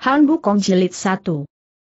Han Bukong Jilid 1.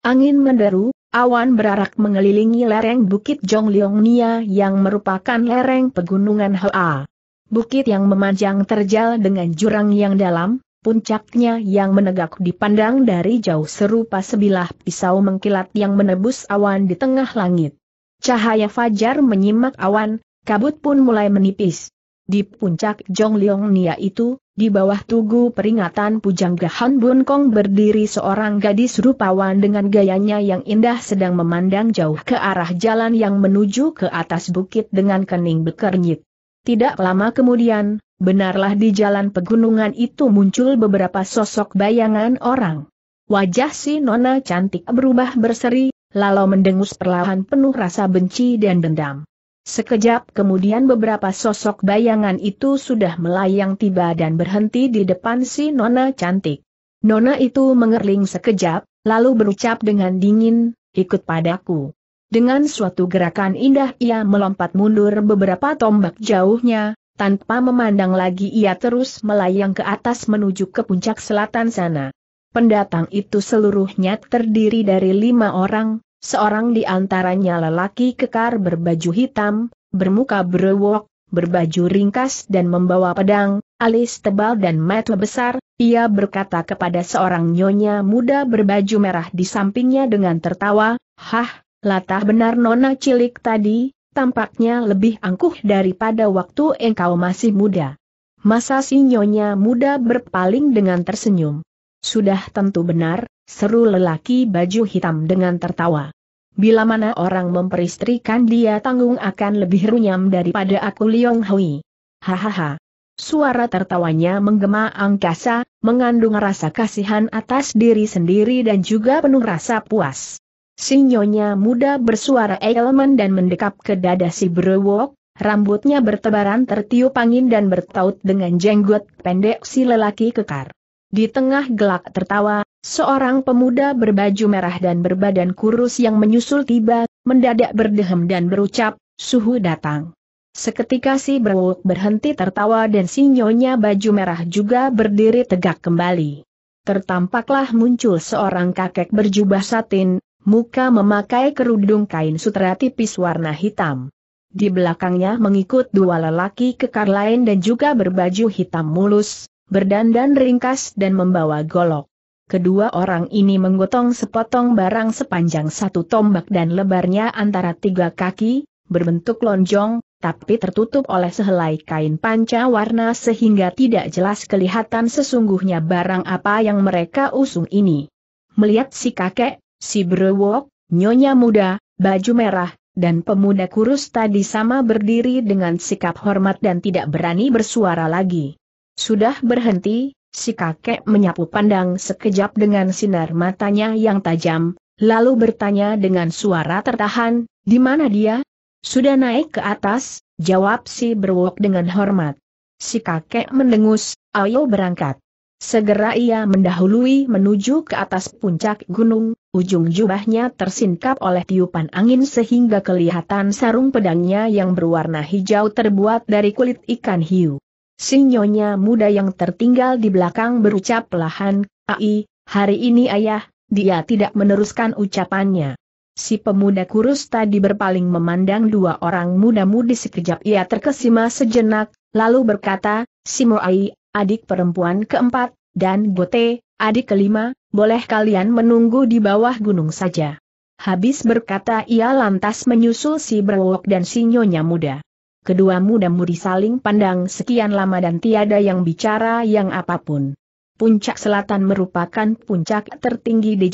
Angin menderu, awan berarak mengelilingi lereng Bukit Nia yang merupakan lereng pegunungan Hoa. Bukit yang memanjang terjal dengan jurang yang dalam, puncaknya yang menegak dipandang dari jauh serupa sebilah pisau mengkilat yang menebus awan di tengah langit. Cahaya fajar menyimak awan, kabut pun mulai menipis. Di puncak Leong Nia itu, di bawah tugu peringatan Pujang Gahan Bun Kong berdiri seorang gadis rupawan dengan gayanya yang indah sedang memandang jauh ke arah jalan yang menuju ke atas bukit dengan kening bekernyit. Tidak lama kemudian, benarlah di jalan pegunungan itu muncul beberapa sosok bayangan orang. Wajah si nona cantik berubah berseri, lalu mendengus perlahan penuh rasa benci dan dendam. Sekejap kemudian beberapa sosok bayangan itu sudah melayang tiba dan berhenti di depan si Nona cantik. Nona itu mengerling sekejap, lalu berucap dengan dingin, ikut padaku. Dengan suatu gerakan indah ia melompat mundur beberapa tombak jauhnya, tanpa memandang lagi ia terus melayang ke atas menuju ke puncak selatan sana. Pendatang itu seluruhnya terdiri dari lima orang, Seorang di antaranya lelaki kekar berbaju hitam, bermuka berewok, berbaju ringkas dan membawa pedang, alis tebal dan mata besar, ia berkata kepada seorang nyonya muda berbaju merah di sampingnya dengan tertawa, Hah, latah benar nona cilik tadi, tampaknya lebih angkuh daripada waktu engkau masih muda. Masa si nyonya muda berpaling dengan tersenyum. Sudah tentu benar, seru lelaki baju hitam dengan tertawa. Bila mana orang memperistrikan dia tanggung akan lebih runyam daripada aku Liong Hui. Hahaha. Suara tertawanya menggema angkasa, mengandung rasa kasihan atas diri sendiri dan juga penuh rasa puas. Sinyonya muda bersuara elemen dan mendekap ke dada si Brewok, rambutnya bertebaran tertiup angin dan bertaut dengan jenggot pendek si lelaki kekar. Di tengah gelak tertawa, seorang pemuda berbaju merah dan berbadan kurus yang menyusul tiba, mendadak berdehem dan berucap, suhu datang. Seketika si Berwok berhenti tertawa dan sinyonya baju merah juga berdiri tegak kembali. Tertampaklah muncul seorang kakek berjubah satin, muka memakai kerudung kain sutra tipis warna hitam. Di belakangnya mengikut dua lelaki kekar lain dan juga berbaju hitam mulus, berdandan ringkas dan membawa golok. Kedua orang ini menggotong sepotong barang sepanjang satu tombak dan lebarnya antara tiga kaki, berbentuk lonjong, tapi tertutup oleh sehelai kain panca warna sehingga tidak jelas kelihatan sesungguhnya barang apa yang mereka usung ini. Melihat si kakek, si brewok, nyonya muda, baju merah, dan pemuda kurus tadi sama berdiri dengan sikap hormat dan tidak berani bersuara lagi. Sudah berhenti, si kakek menyapu pandang sekejap dengan sinar matanya yang tajam, lalu bertanya dengan suara tertahan, di mana dia? Sudah naik ke atas, jawab si berwok dengan hormat. Si kakek mendengus, ayo berangkat. Segera ia mendahului menuju ke atas puncak gunung, ujung jubahnya tersingkap oleh tiupan angin sehingga kelihatan sarung pedangnya yang berwarna hijau terbuat dari kulit ikan hiu. Sinyonya muda yang tertinggal di belakang berucap perlahan, Ai, hari ini ayah, dia tidak meneruskan ucapannya. Si pemuda kurus tadi berpaling memandang dua orang muda-mudi sekejap ia terkesima sejenak, lalu berkata, Simo Ai, adik perempuan keempat, dan Gote, adik kelima, boleh kalian menunggu di bawah gunung saja. Habis berkata ia lantas menyusul si berwok dan sinyonya muda. Kedua muda mudi saling pandang sekian lama dan tiada yang bicara yang apapun. Puncak selatan merupakan puncak tertinggi di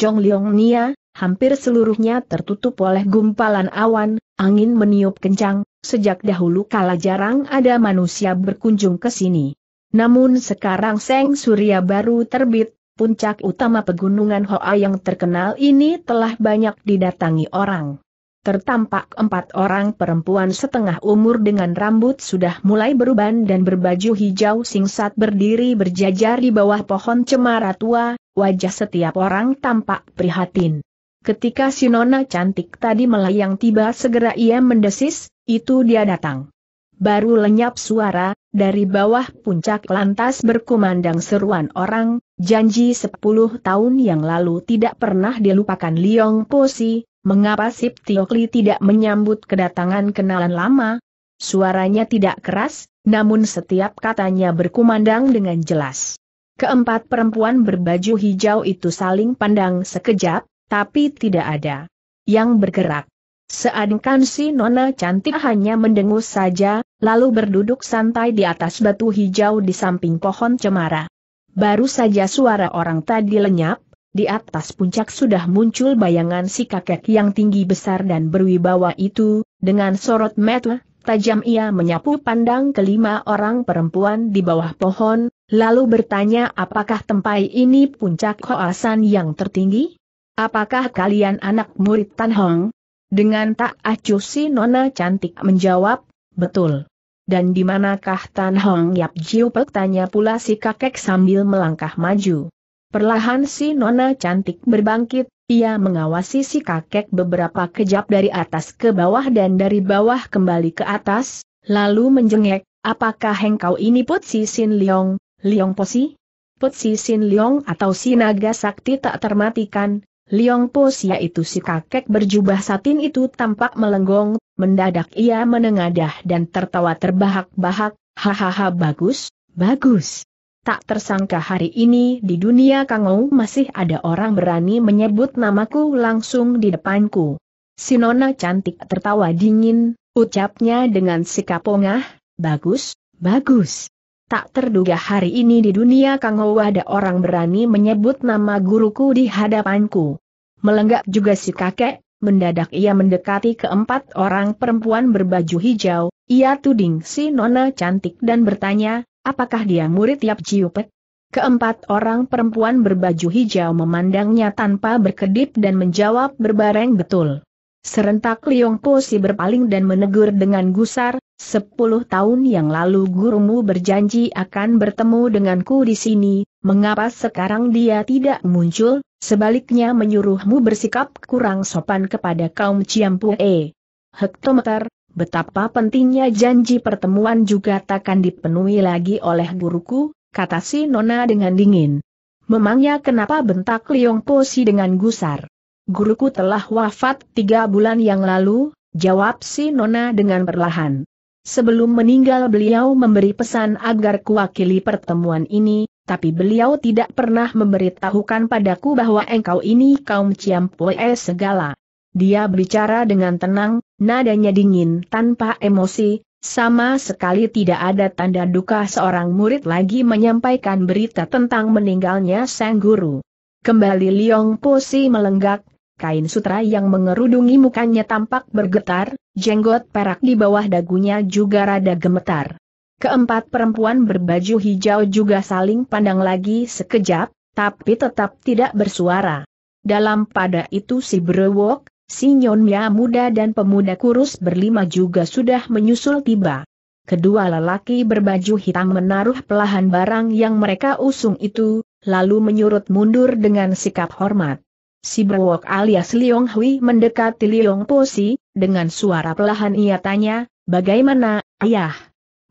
Nia, hampir seluruhnya tertutup oleh gumpalan awan, angin meniup kencang, sejak dahulu kala jarang ada manusia berkunjung ke sini. Namun sekarang Seng Surya baru terbit, puncak utama pegunungan Hoa yang terkenal ini telah banyak didatangi orang. Tertampak empat orang perempuan setengah umur dengan rambut sudah mulai beruban dan berbaju hijau singkat berdiri berjajar di bawah pohon cemara tua, wajah setiap orang tampak prihatin. Ketika si nona cantik tadi melayang tiba segera ia mendesis, itu dia datang. Baru lenyap suara, dari bawah puncak lantas berkumandang seruan orang, janji sepuluh tahun yang lalu tidak pernah dilupakan Liong si. Mengapa Sip Tiokli tidak menyambut kedatangan kenalan lama? Suaranya tidak keras, namun setiap katanya berkumandang dengan jelas. Keempat perempuan berbaju hijau itu saling pandang sekejap, tapi tidak ada yang bergerak. Seadakan si nona cantik hanya mendengus saja, lalu berduduk santai di atas batu hijau di samping pohon cemara. Baru saja suara orang tadi lenyap, di atas puncak sudah muncul bayangan si kakek yang tinggi besar dan berwibawa itu, dengan sorot mata tajam ia menyapu pandang kelima orang perempuan di bawah pohon, lalu bertanya apakah tempat ini puncak koasan yang tertinggi? Apakah kalian anak murid Tan Hong? Dengan tak acuh si nona cantik menjawab, betul. Dan di manakah Tan Hong Yap Jiu Pek pula si kakek sambil melangkah maju. Perlahan si nona cantik berbangkit, ia mengawasi si kakek beberapa kejap dari atas ke bawah dan dari bawah kembali ke atas, lalu menjengek, apakah engkau ini Put Si Sin Leong, Leong Posi? Put Si Sin Leong atau si naga sakti tak termatikan, Leong Pos yaitu si kakek berjubah satin itu tampak melenggong, mendadak ia menengadah dan tertawa terbahak-bahak, hahaha bagus, bagus. Tak tersangka hari ini di dunia Kangou masih ada orang berani menyebut namaku langsung di depanku. Sinona cantik tertawa dingin, ucapnya dengan sikap pongah, bagus, bagus. Tak terduga hari ini di dunia Kangou ada orang berani menyebut nama guruku di hadapanku. Melenggak juga si kakek, mendadak ia mendekati keempat orang perempuan berbaju hijau, ia tuding si nona cantik dan bertanya, Apakah dia murid Yap Jiupet? Keempat orang perempuan berbaju hijau memandangnya tanpa berkedip dan menjawab berbareng betul. Serentak Liong si berpaling dan menegur dengan gusar, sepuluh tahun yang lalu gurumu berjanji akan bertemu denganku di sini, mengapa sekarang dia tidak muncul, sebaliknya menyuruhmu bersikap kurang sopan kepada kaum Ciampue. Hektometer, Betapa pentingnya janji pertemuan juga takkan dipenuhi lagi oleh guruku, kata si Nona dengan dingin. Memangnya kenapa bentak Liong si dengan gusar? Guruku telah wafat tiga bulan yang lalu, jawab si Nona dengan perlahan. Sebelum meninggal beliau memberi pesan agar kuwakili pertemuan ini, tapi beliau tidak pernah memberitahukan padaku bahwa engkau ini kaum Ciampoe segala. Dia berbicara dengan tenang, nadanya dingin tanpa emosi, sama sekali tidak ada tanda duka seorang murid lagi menyampaikan berita tentang meninggalnya sang guru. Kembali Liong Posi melenggak, kain sutra yang mengerudungi mukanya tampak bergetar, jenggot perak di bawah dagunya juga rada gemetar. Keempat perempuan berbaju hijau juga saling pandang lagi sekejap, tapi tetap tidak bersuara. Dalam pada itu si Brewok, Sinyonya muda dan pemuda kurus berlima juga sudah menyusul tiba. Kedua lelaki berbaju hitam menaruh pelahan barang yang mereka usung itu, lalu menyurut mundur dengan sikap hormat. Si Berwok alias Liong Hui mendekati Liong Posi, dengan suara pelahan ia tanya, bagaimana, ayah?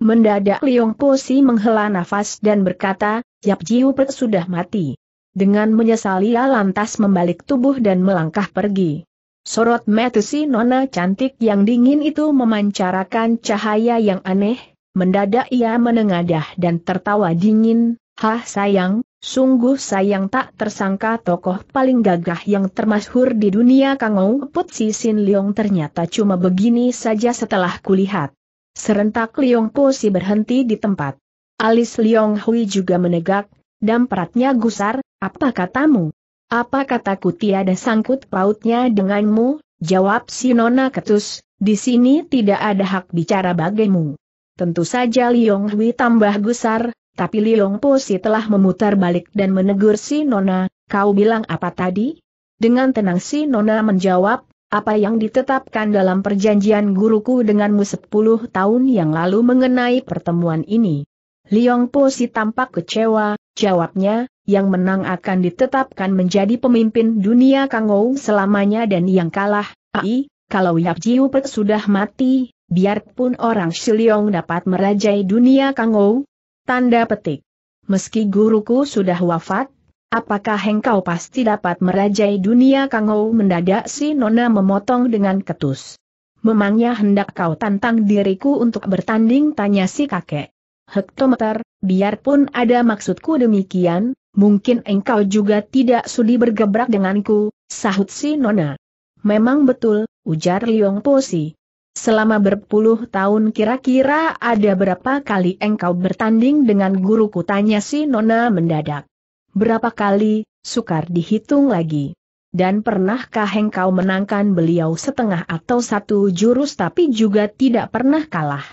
Mendadak Liong Posi menghela nafas dan berkata, Yap Jiu Pet sudah mati. Dengan menyesal ia lantas membalik tubuh dan melangkah pergi. Sorot mata si nona cantik yang dingin itu memancarkan cahaya yang aneh, mendadak ia menengadah dan tertawa dingin, Hah sayang, sungguh sayang tak tersangka tokoh paling gagah yang termasyhur di dunia Kangou Put Si Sin Leong ternyata cuma begini saja setelah kulihat. Serentak Leong Po Si berhenti di tempat. Alis Leong Hui juga menegak, dan peratnya gusar, apa katamu? Apa kataku tiada sangkut pautnya denganmu, jawab si Nona Ketus, di sini tidak ada hak bicara bagimu. Tentu saja Liong Hui tambah gusar, tapi Liong Po si telah memutar balik dan menegur si Nona, kau bilang apa tadi? Dengan tenang si Nona menjawab, apa yang ditetapkan dalam perjanjian guruku denganmu 10 tahun yang lalu mengenai pertemuan ini. Liong Po si tampak kecewa, jawabnya, yang menang akan ditetapkan menjadi pemimpin dunia Kangou selamanya dan yang kalah, ai, kalau Yap Jiu Pek sudah mati, biarpun orang Shiliong dapat merajai dunia Kangou. Tanda petik. Meski guruku sudah wafat, apakah engkau pasti dapat merajai dunia Kangou mendadak si Nona memotong dengan ketus. Memangnya hendak kau tantang diriku untuk bertanding tanya si kakek. Hektometer, biarpun ada maksudku demikian, Mungkin engkau juga tidak sudi bergebrak denganku, sahut si Nona. Memang betul, ujar Liong Posi. Selama berpuluh tahun kira-kira ada berapa kali engkau bertanding dengan guruku tanya si Nona mendadak. Berapa kali, sukar dihitung lagi. Dan pernahkah engkau menangkan beliau setengah atau satu jurus tapi juga tidak pernah kalah?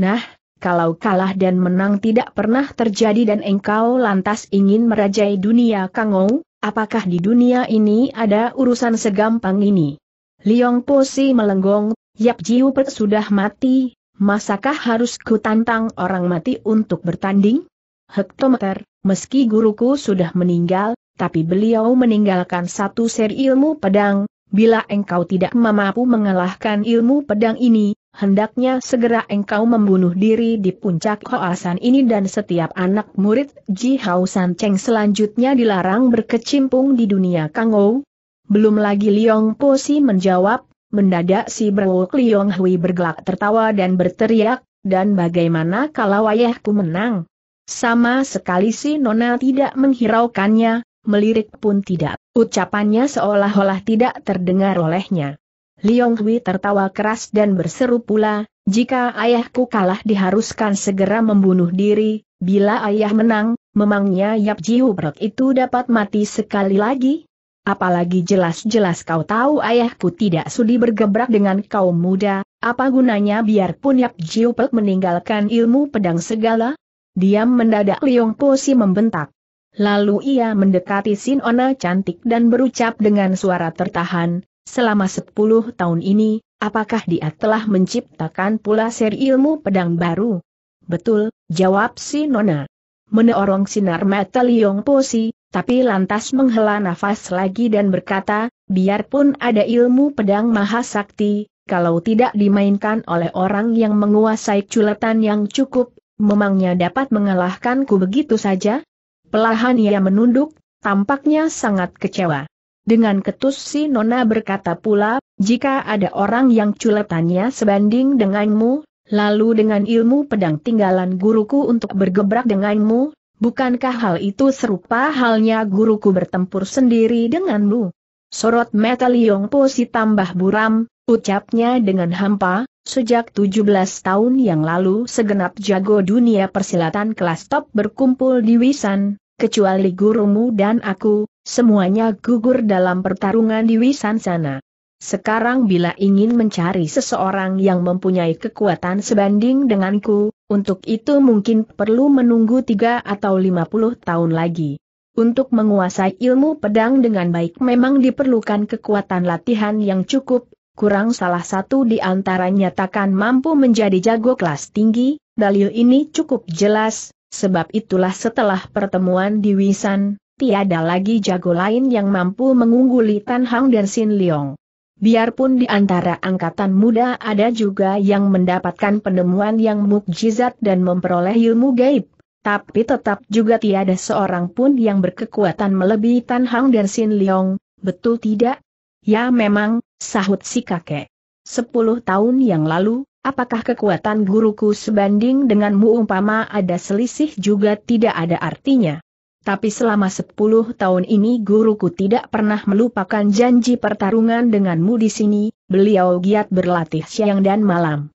Nah, kalau kalah dan menang tidak pernah terjadi dan engkau lantas ingin merajai dunia Kangou, apakah di dunia ini ada urusan segampang ini? Liong si melenggong, Yap Jiu Pet sudah mati, masakah harus ku tantang orang mati untuk bertanding? Hektometer, meski guruku sudah meninggal, tapi beliau meninggalkan satu seri ilmu pedang, bila engkau tidak mampu mengalahkan ilmu pedang ini, hendaknya segera engkau membunuh diri di puncak Hoasan ini dan setiap anak murid Ji Hao San Cheng selanjutnya dilarang berkecimpung di dunia Kang Ou. Belum lagi Liong Po Si menjawab, mendadak si Berwok Liong Hui bergelak tertawa dan berteriak, dan bagaimana kalau ayahku menang? Sama sekali si Nona tidak menghiraukannya, melirik pun tidak, ucapannya seolah-olah tidak terdengar olehnya. Liong Hui tertawa keras dan berseru pula, jika ayahku kalah diharuskan segera membunuh diri, bila ayah menang, memangnya Yap Jiu itu dapat mati sekali lagi? Apalagi jelas-jelas kau tahu ayahku tidak sudi bergebrak dengan kaum muda, apa gunanya biarpun Yap Ji meninggalkan ilmu pedang segala? Diam mendadak Liong si membentak. Lalu ia mendekati Sinona cantik dan berucap dengan suara tertahan, Selama sepuluh tahun ini, apakah dia telah menciptakan pula seri ilmu pedang baru? Betul, jawab si Nona. Meneorong sinar mata Liong si, tapi lantas menghela nafas lagi dan berkata, biarpun ada ilmu pedang maha sakti, kalau tidak dimainkan oleh orang yang menguasai culetan yang cukup, memangnya dapat mengalahkanku begitu saja? Pelahan ia menunduk, tampaknya sangat kecewa. Dengan ketus si Nona berkata pula, jika ada orang yang culetannya sebanding denganmu, lalu dengan ilmu pedang tinggalan guruku untuk bergebrak denganmu, bukankah hal itu serupa halnya guruku bertempur sendiri denganmu? Sorot metal Liong Po si tambah buram, ucapnya dengan hampa, sejak 17 tahun yang lalu segenap jago dunia persilatan kelas top berkumpul di Wisan, kecuali gurumu dan aku, semuanya gugur dalam pertarungan di Wisan sana. Sekarang bila ingin mencari seseorang yang mempunyai kekuatan sebanding denganku, untuk itu mungkin perlu menunggu tiga atau lima puluh tahun lagi. Untuk menguasai ilmu pedang dengan baik memang diperlukan kekuatan latihan yang cukup, kurang salah satu di antaranya takkan mampu menjadi jago kelas tinggi, dalil ini cukup jelas, Sebab itulah setelah pertemuan di Wisan, tiada lagi jago lain yang mampu mengungguli Tan Hang dan Sin Leong. Biarpun di antara angkatan muda ada juga yang mendapatkan penemuan yang mukjizat dan memperoleh ilmu gaib, tapi tetap juga tiada seorang pun yang berkekuatan melebihi Tan Hang dan Sin Leong, betul tidak? Ya memang, sahut si kakek. Sepuluh tahun yang lalu, apakah kekuatan guruku sebanding denganmu umpama ada selisih juga tidak ada artinya. Tapi selama sepuluh tahun ini guruku tidak pernah melupakan janji pertarungan denganmu di sini, beliau giat berlatih siang dan malam.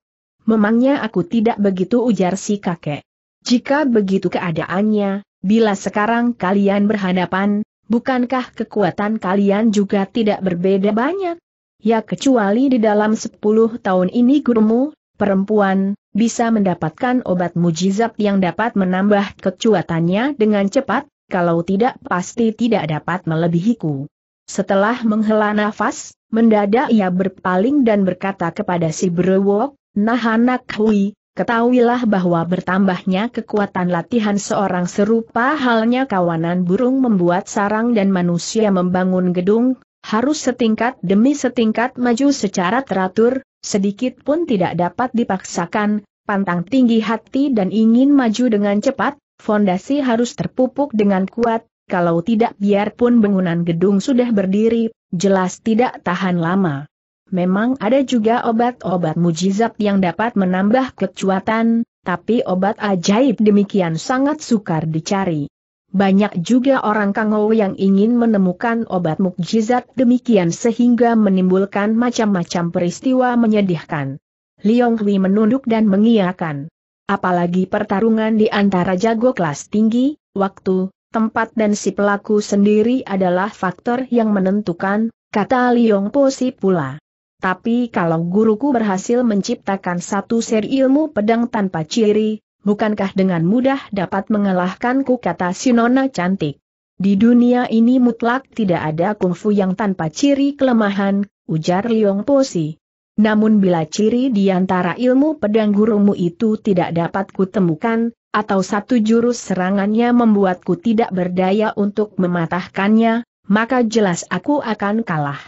Memangnya aku tidak begitu ujar si kakek. Jika begitu keadaannya, bila sekarang kalian berhadapan, bukankah kekuatan kalian juga tidak berbeda banyak? Ya kecuali di dalam sepuluh tahun ini gurumu, perempuan, bisa mendapatkan obat mujizat yang dapat menambah kekuatannya dengan cepat, kalau tidak pasti tidak dapat melebihiku. Setelah menghela nafas, mendadak ia berpaling dan berkata kepada si Brewok, Nah anak Hui, ketahuilah bahwa bertambahnya kekuatan latihan seorang serupa halnya kawanan burung membuat sarang dan manusia membangun gedung, harus setingkat demi setingkat maju secara teratur, sedikit pun tidak dapat dipaksakan, pantang tinggi hati dan ingin maju dengan cepat, fondasi harus terpupuk dengan kuat, kalau tidak biarpun bangunan gedung sudah berdiri, jelas tidak tahan lama. Memang ada juga obat-obat mujizat yang dapat menambah kekuatan, tapi obat ajaib demikian sangat sukar dicari banyak juga orang kangou yang ingin menemukan obat mukjizat demikian sehingga menimbulkan macam-macam peristiwa menyedihkan. Liong Hui menunduk dan mengiyakan. Apalagi pertarungan di antara jago kelas tinggi, waktu, tempat dan si pelaku sendiri adalah faktor yang menentukan, kata Liong Posi pula. Tapi kalau guruku berhasil menciptakan satu seri ilmu pedang tanpa ciri, bukankah dengan mudah dapat mengalahkanku kata si cantik. Di dunia ini mutlak tidak ada kungfu yang tanpa ciri kelemahan, ujar Liong Posi. Namun bila ciri di antara ilmu pedang gurumu itu tidak dapat kutemukan, atau satu jurus serangannya membuatku tidak berdaya untuk mematahkannya, maka jelas aku akan kalah.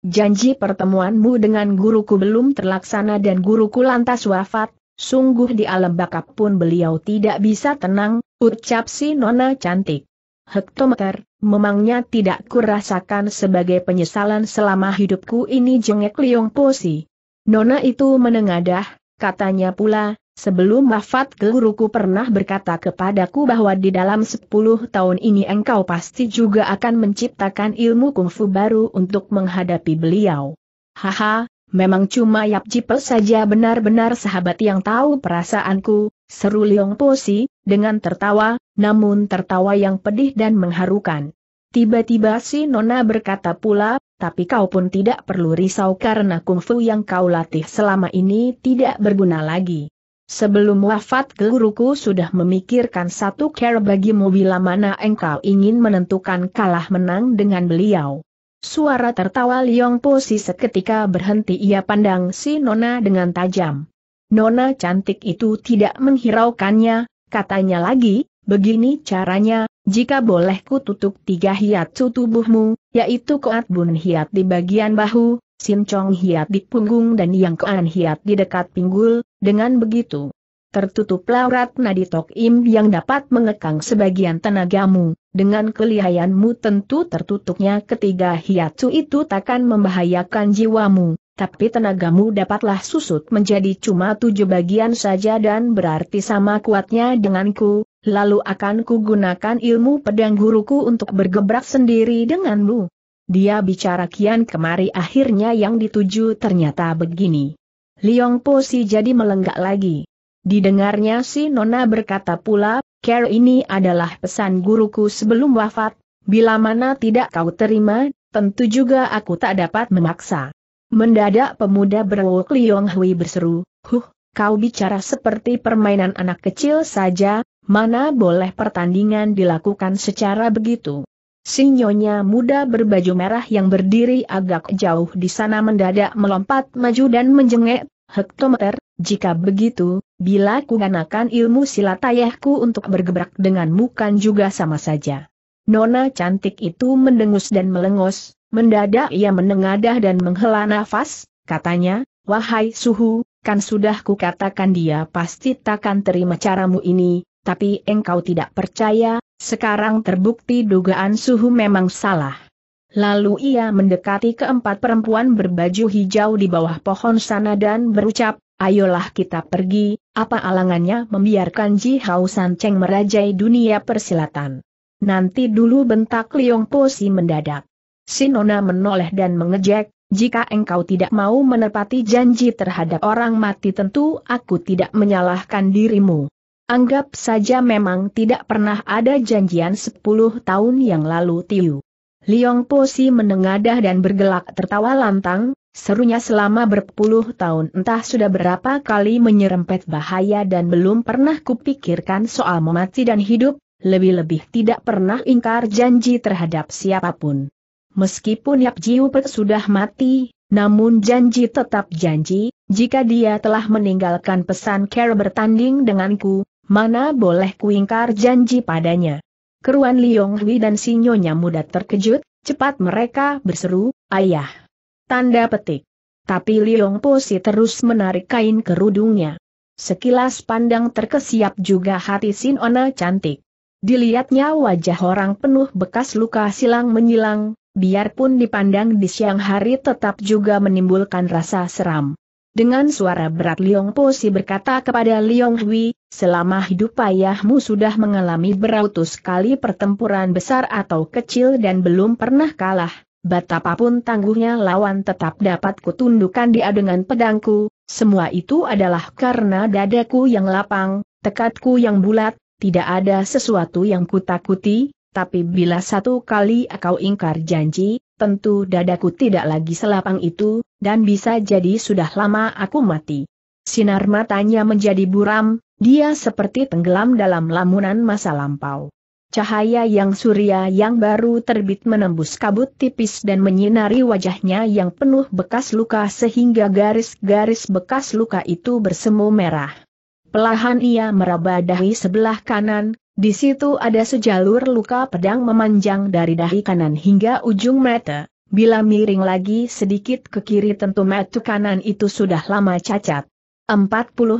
Janji pertemuanmu dengan guruku belum terlaksana dan guruku lantas wafat, Sungguh di alam bakap pun beliau tidak bisa tenang, ucap si nona cantik. Hektometer, memangnya tidak kurasakan sebagai penyesalan selama hidupku ini jengek Liong Posi. Nona itu menengadah, katanya pula, sebelum wafat guruku pernah berkata kepadaku bahwa di dalam 10 tahun ini engkau pasti juga akan menciptakan ilmu kungfu baru untuk menghadapi beliau. Haha, Memang cuma Yap Jipe saja benar-benar sahabat yang tahu perasaanku, seru Leong Posi, dengan tertawa, namun tertawa yang pedih dan mengharukan. Tiba-tiba si Nona berkata pula, tapi kau pun tidak perlu risau karena kungfu yang kau latih selama ini tidak berguna lagi. Sebelum wafat guruku sudah memikirkan satu cara bagimu bila mana engkau ingin menentukan kalah menang dengan beliau. Suara tertawa Liong Po si seketika berhenti ia pandang si Nona dengan tajam. Nona cantik itu tidak menghiraukannya, katanya lagi, begini caranya, jika boleh ku tutup tiga hiat su tubuhmu, yaitu koat bun hiat di bagian bahu, sincong hiat di punggung dan yang koan hiat di dekat pinggul, dengan begitu. Tertutup urat nadi Tok Im yang dapat mengekang sebagian tenagamu, dengan kelihayanmu tentu tertutupnya ketiga hiatsu itu takkan membahayakan jiwamu, tapi tenagamu dapatlah susut menjadi cuma tujuh bagian saja dan berarti sama kuatnya denganku, lalu akan kugunakan ilmu pedang guruku untuk bergebrak sendiri denganmu. Dia bicara kian kemari akhirnya yang dituju ternyata begini. Liong Po Si jadi melenggak lagi. Didengarnya si Nona berkata pula, care ini adalah pesan guruku sebelum wafat, bila mana tidak kau terima, tentu juga aku tak dapat memaksa. Mendadak pemuda berwok Liong Hui berseru, huh, kau bicara seperti permainan anak kecil saja, mana boleh pertandingan dilakukan secara begitu. Sinyonya muda berbaju merah yang berdiri agak jauh di sana mendadak melompat maju dan menjengek, hektometer, jika begitu, bila kugunakan ilmu silat ayahku untuk bergebrak denganmu kan juga sama saja. Nona cantik itu mendengus dan melengos, mendadak ia menengadah dan menghela nafas, katanya, wahai suhu, kan sudah ku katakan dia pasti takkan terima caramu ini, tapi engkau tidak percaya, sekarang terbukti dugaan suhu memang salah. Lalu ia mendekati keempat perempuan berbaju hijau di bawah pohon sana dan berucap, Ayolah kita pergi, apa alangannya membiarkan Ji Hao San Cheng merajai dunia persilatan. Nanti dulu bentak Liong Po Si mendadak. Sinona menoleh dan mengejek, jika engkau tidak mau menepati janji terhadap orang mati tentu aku tidak menyalahkan dirimu. Anggap saja memang tidak pernah ada janjian 10 tahun yang lalu Tiu. Liong Po Si menengadah dan bergelak tertawa lantang, Serunya selama berpuluh tahun entah sudah berapa kali menyerempet bahaya dan belum pernah kupikirkan soal memati dan hidup, lebih-lebih tidak pernah ingkar janji terhadap siapapun. Meskipun Yap Jiu sudah mati, namun janji tetap janji, jika dia telah meninggalkan pesan care bertanding denganku, mana boleh kuingkar janji padanya. Keruan Liong Hui dan Sinyonya muda terkejut, cepat mereka berseru, Ayah. Tanda petik. Tapi Liong si terus menarik kain kerudungnya. Sekilas pandang terkesiap juga hati Sin Ona cantik. Dilihatnya wajah orang penuh bekas luka silang menyilang, biarpun dipandang di siang hari tetap juga menimbulkan rasa seram. Dengan suara berat Liong Po Si berkata kepada Liong Hui, selama hidup ayahmu sudah mengalami beratus kali pertempuran besar atau kecil dan belum pernah kalah, Betapapun tangguhnya lawan tetap dapat kutundukkan dia dengan pedangku, semua itu adalah karena dadaku yang lapang, tekadku yang bulat, tidak ada sesuatu yang kutakuti, tapi bila satu kali kau ingkar janji, tentu dadaku tidak lagi selapang itu, dan bisa jadi sudah lama aku mati. Sinar matanya menjadi buram, dia seperti tenggelam dalam lamunan masa lampau. Cahaya yang surya yang baru terbit menembus kabut tipis dan menyinari wajahnya yang penuh bekas luka sehingga garis-garis bekas luka itu bersemu merah. Pelahan ia meraba dahi sebelah kanan, di situ ada sejalur luka pedang memanjang dari dahi kanan hingga ujung mata. Bila miring lagi sedikit ke kiri tentu mata kanan itu sudah lama cacat. 40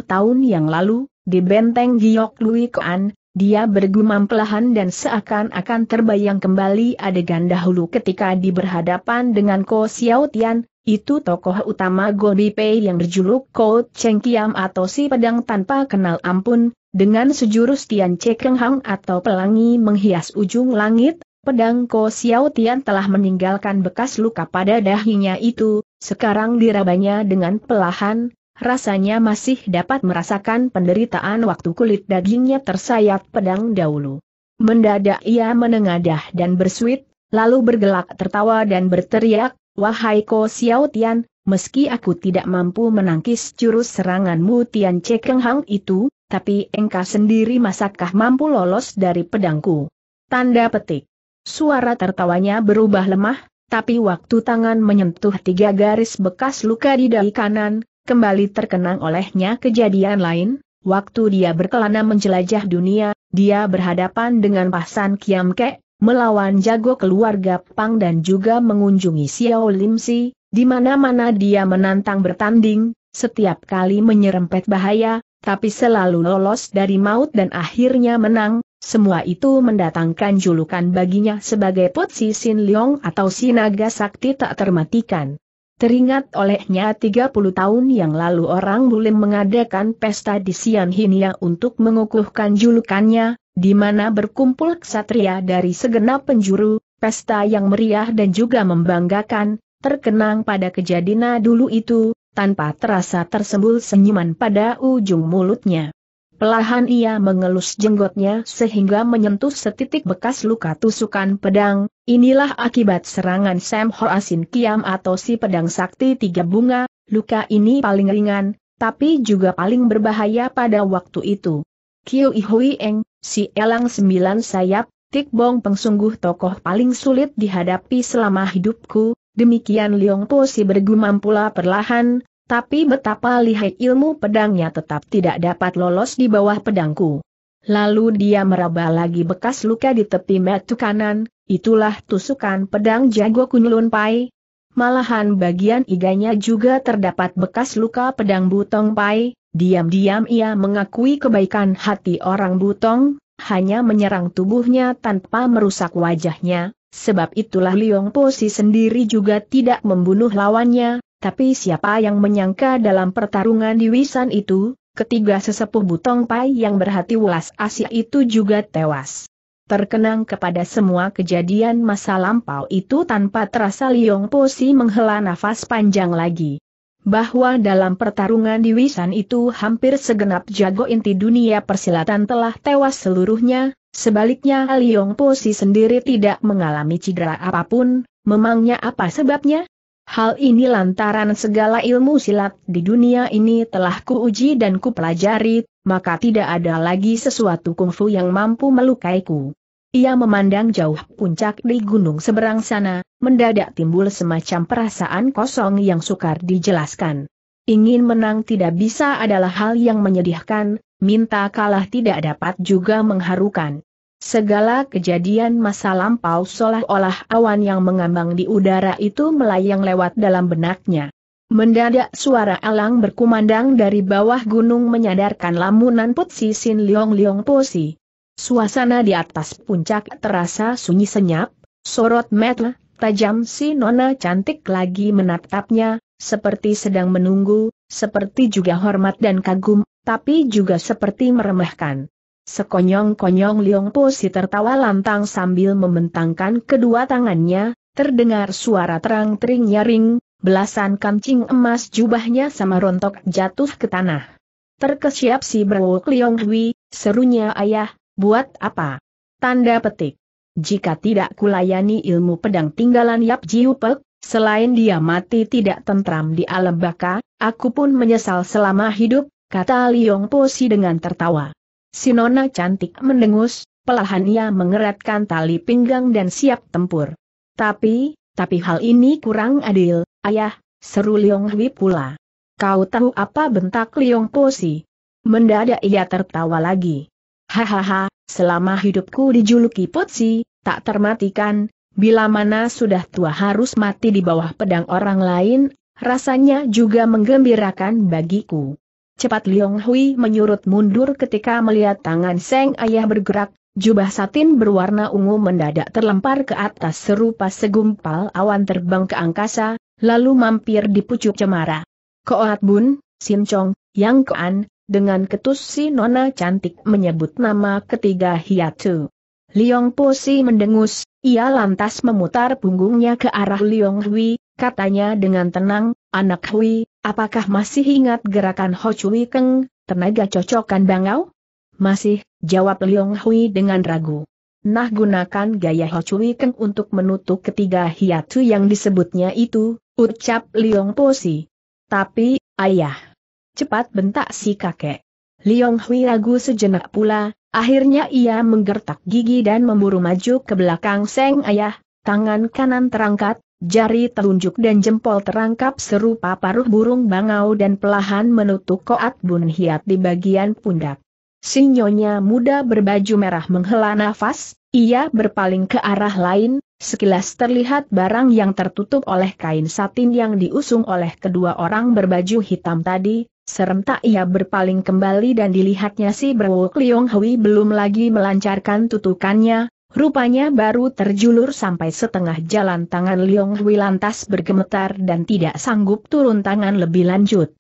tahun yang lalu, di benteng Giok Lui Koan, dia bergumam pelahan dan seakan-akan terbayang kembali adegan dahulu ketika di berhadapan dengan Ko Xiao Tian, itu tokoh utama Pei yang berjuluk Ko Cheng Kiam atau si pedang tanpa kenal ampun, dengan sejurus Tian Chekeng Hang atau pelangi menghias ujung langit, pedang Ko Xiao Tian telah meninggalkan bekas luka pada dahinya itu, sekarang dirabanya dengan pelahan, rasanya masih dapat merasakan penderitaan waktu kulit dagingnya tersayat pedang dahulu. Mendadak ia menengadah dan bersuit, lalu bergelak tertawa dan berteriak, Wahai Ko Xiao Tian, meski aku tidak mampu menangkis jurus seranganmu Tian Cekeng Hang itu, tapi engkau sendiri masakkah mampu lolos dari pedangku? Tanda petik. Suara tertawanya berubah lemah, tapi waktu tangan menyentuh tiga garis bekas luka di dahi kanan, kembali terkenang olehnya kejadian lain, waktu dia berkelana menjelajah dunia, dia berhadapan dengan Pasan Kiam Ke, melawan jago keluarga Pang dan juga mengunjungi Xiao Si, di mana-mana dia menantang bertanding, setiap kali menyerempet bahaya, tapi selalu lolos dari maut dan akhirnya menang, semua itu mendatangkan julukan baginya sebagai Potsi Sin Leong atau Sinaga Sakti tak termatikan. Teringat olehnya 30 tahun yang lalu orang Bulim mengadakan pesta di Sian Hinia untuk mengukuhkan julukannya, di mana berkumpul ksatria dari segenap penjuru, pesta yang meriah dan juga membanggakan, terkenang pada kejadian dulu itu, tanpa terasa tersembul senyuman pada ujung mulutnya. Pelahan ia mengelus jenggotnya sehingga menyentuh setitik bekas luka tusukan pedang, inilah akibat serangan Sam Hoasin Kiam atau si pedang sakti tiga bunga, luka ini paling ringan, tapi juga paling berbahaya pada waktu itu. Kiu Ihui Eng, si elang sembilan sayap, Tik Bong pengsungguh tokoh paling sulit dihadapi selama hidupku, demikian Leong Po si bergumam pula perlahan, tapi betapa lihai ilmu pedangnya tetap tidak dapat lolos di bawah pedangku. Lalu dia meraba lagi bekas luka di tepi metu kanan, itulah tusukan pedang jago Kunlun Pai. Malahan bagian iganya juga terdapat bekas luka pedang Butong Pai, diam-diam ia mengakui kebaikan hati orang Butong, hanya menyerang tubuhnya tanpa merusak wajahnya, sebab itulah Liong si sendiri juga tidak membunuh lawannya, tapi siapa yang menyangka dalam pertarungan di Wisan itu, ketiga sesepuh Butong Pai yang berhati welas asih itu juga tewas. Terkenang kepada semua kejadian masa lampau itu tanpa terasa Liong si menghela nafas panjang lagi. Bahwa dalam pertarungan di Wisan itu hampir segenap jago inti dunia persilatan telah tewas seluruhnya, sebaliknya Liong si sendiri tidak mengalami cedera apapun, memangnya apa sebabnya? Hal ini lantaran segala ilmu silat di dunia ini telah kuuji dan kupelajari, maka tidak ada lagi sesuatu kungfu yang mampu melukaiku. Ia memandang jauh puncak di gunung seberang sana, mendadak timbul semacam perasaan kosong yang sukar dijelaskan. Ingin menang tidak bisa adalah hal yang menyedihkan, minta kalah tidak dapat juga mengharukan. Segala kejadian masa lampau seolah-olah awan yang mengambang di udara itu melayang lewat dalam benaknya. Mendadak suara elang berkumandang dari bawah gunung menyadarkan lamunan Putsi Sin Liong Liong Posi. Suasana di atas puncak terasa sunyi senyap, sorot mata tajam si nona cantik lagi menatapnya, seperti sedang menunggu, seperti juga hormat dan kagum, tapi juga seperti meremehkan. Sekonyong-konyong Liong Po si tertawa lantang sambil membentangkan kedua tangannya, terdengar suara terang tering nyaring, belasan kancing emas jubahnya sama rontok jatuh ke tanah. Terkesiap si Bro Liong Hui, serunya ayah, buat apa? Tanda petik. Jika tidak kulayani ilmu pedang tinggalan Yap Jiu selain dia mati tidak tentram di alam baka, aku pun menyesal selama hidup, kata Liong Po si dengan tertawa. Si Nona cantik mendengus, pelahan ia mengeratkan tali pinggang dan siap tempur. Tapi, tapi hal ini kurang adil, ayah, seru Liong Hui pula. Kau tahu apa bentak Liong si? Mendadak ia tertawa lagi. Hahaha, selama hidupku dijuluki Potsi, tak termatikan, bila mana sudah tua harus mati di bawah pedang orang lain, rasanya juga menggembirakan bagiku. Cepat Liong Hui menyurut mundur ketika melihat tangan Seng Ayah bergerak, jubah satin berwarna ungu mendadak terlempar ke atas serupa segumpal awan terbang ke angkasa, lalu mampir di pucuk cemara. Koat Bun, Sin Chong, Yang Koan, dengan ketus si nona cantik menyebut nama ketiga Hiatu. Liong Si mendengus, ia lantas memutar punggungnya ke arah Liong Hui, katanya dengan tenang, anak Hui, Apakah masih ingat gerakan Ho Chui Keng, tenaga cocokan bangau? Masih, jawab Leong Hui dengan ragu. Nah gunakan gaya Ho Chui Keng untuk menutup ketiga hiatu yang disebutnya itu, ucap Po Posi. Tapi, ayah. Cepat bentak si kakek. Leong Hui ragu sejenak pula, akhirnya ia menggertak gigi dan memburu maju ke belakang Seng Ayah, tangan kanan terangkat, Jari telunjuk dan jempol terangkap serupa paruh burung bangau dan pelahan menutup koat bun hiat di bagian pundak. Si muda berbaju merah menghela nafas, ia berpaling ke arah lain, sekilas terlihat barang yang tertutup oleh kain satin yang diusung oleh kedua orang berbaju hitam tadi, serentak ia berpaling kembali dan dilihatnya si Bro Kliong Hui belum lagi melancarkan tutukannya, Rupanya baru terjulur sampai setengah jalan tangan Liong Hui lantas bergemetar dan tidak sanggup turun tangan lebih lanjut.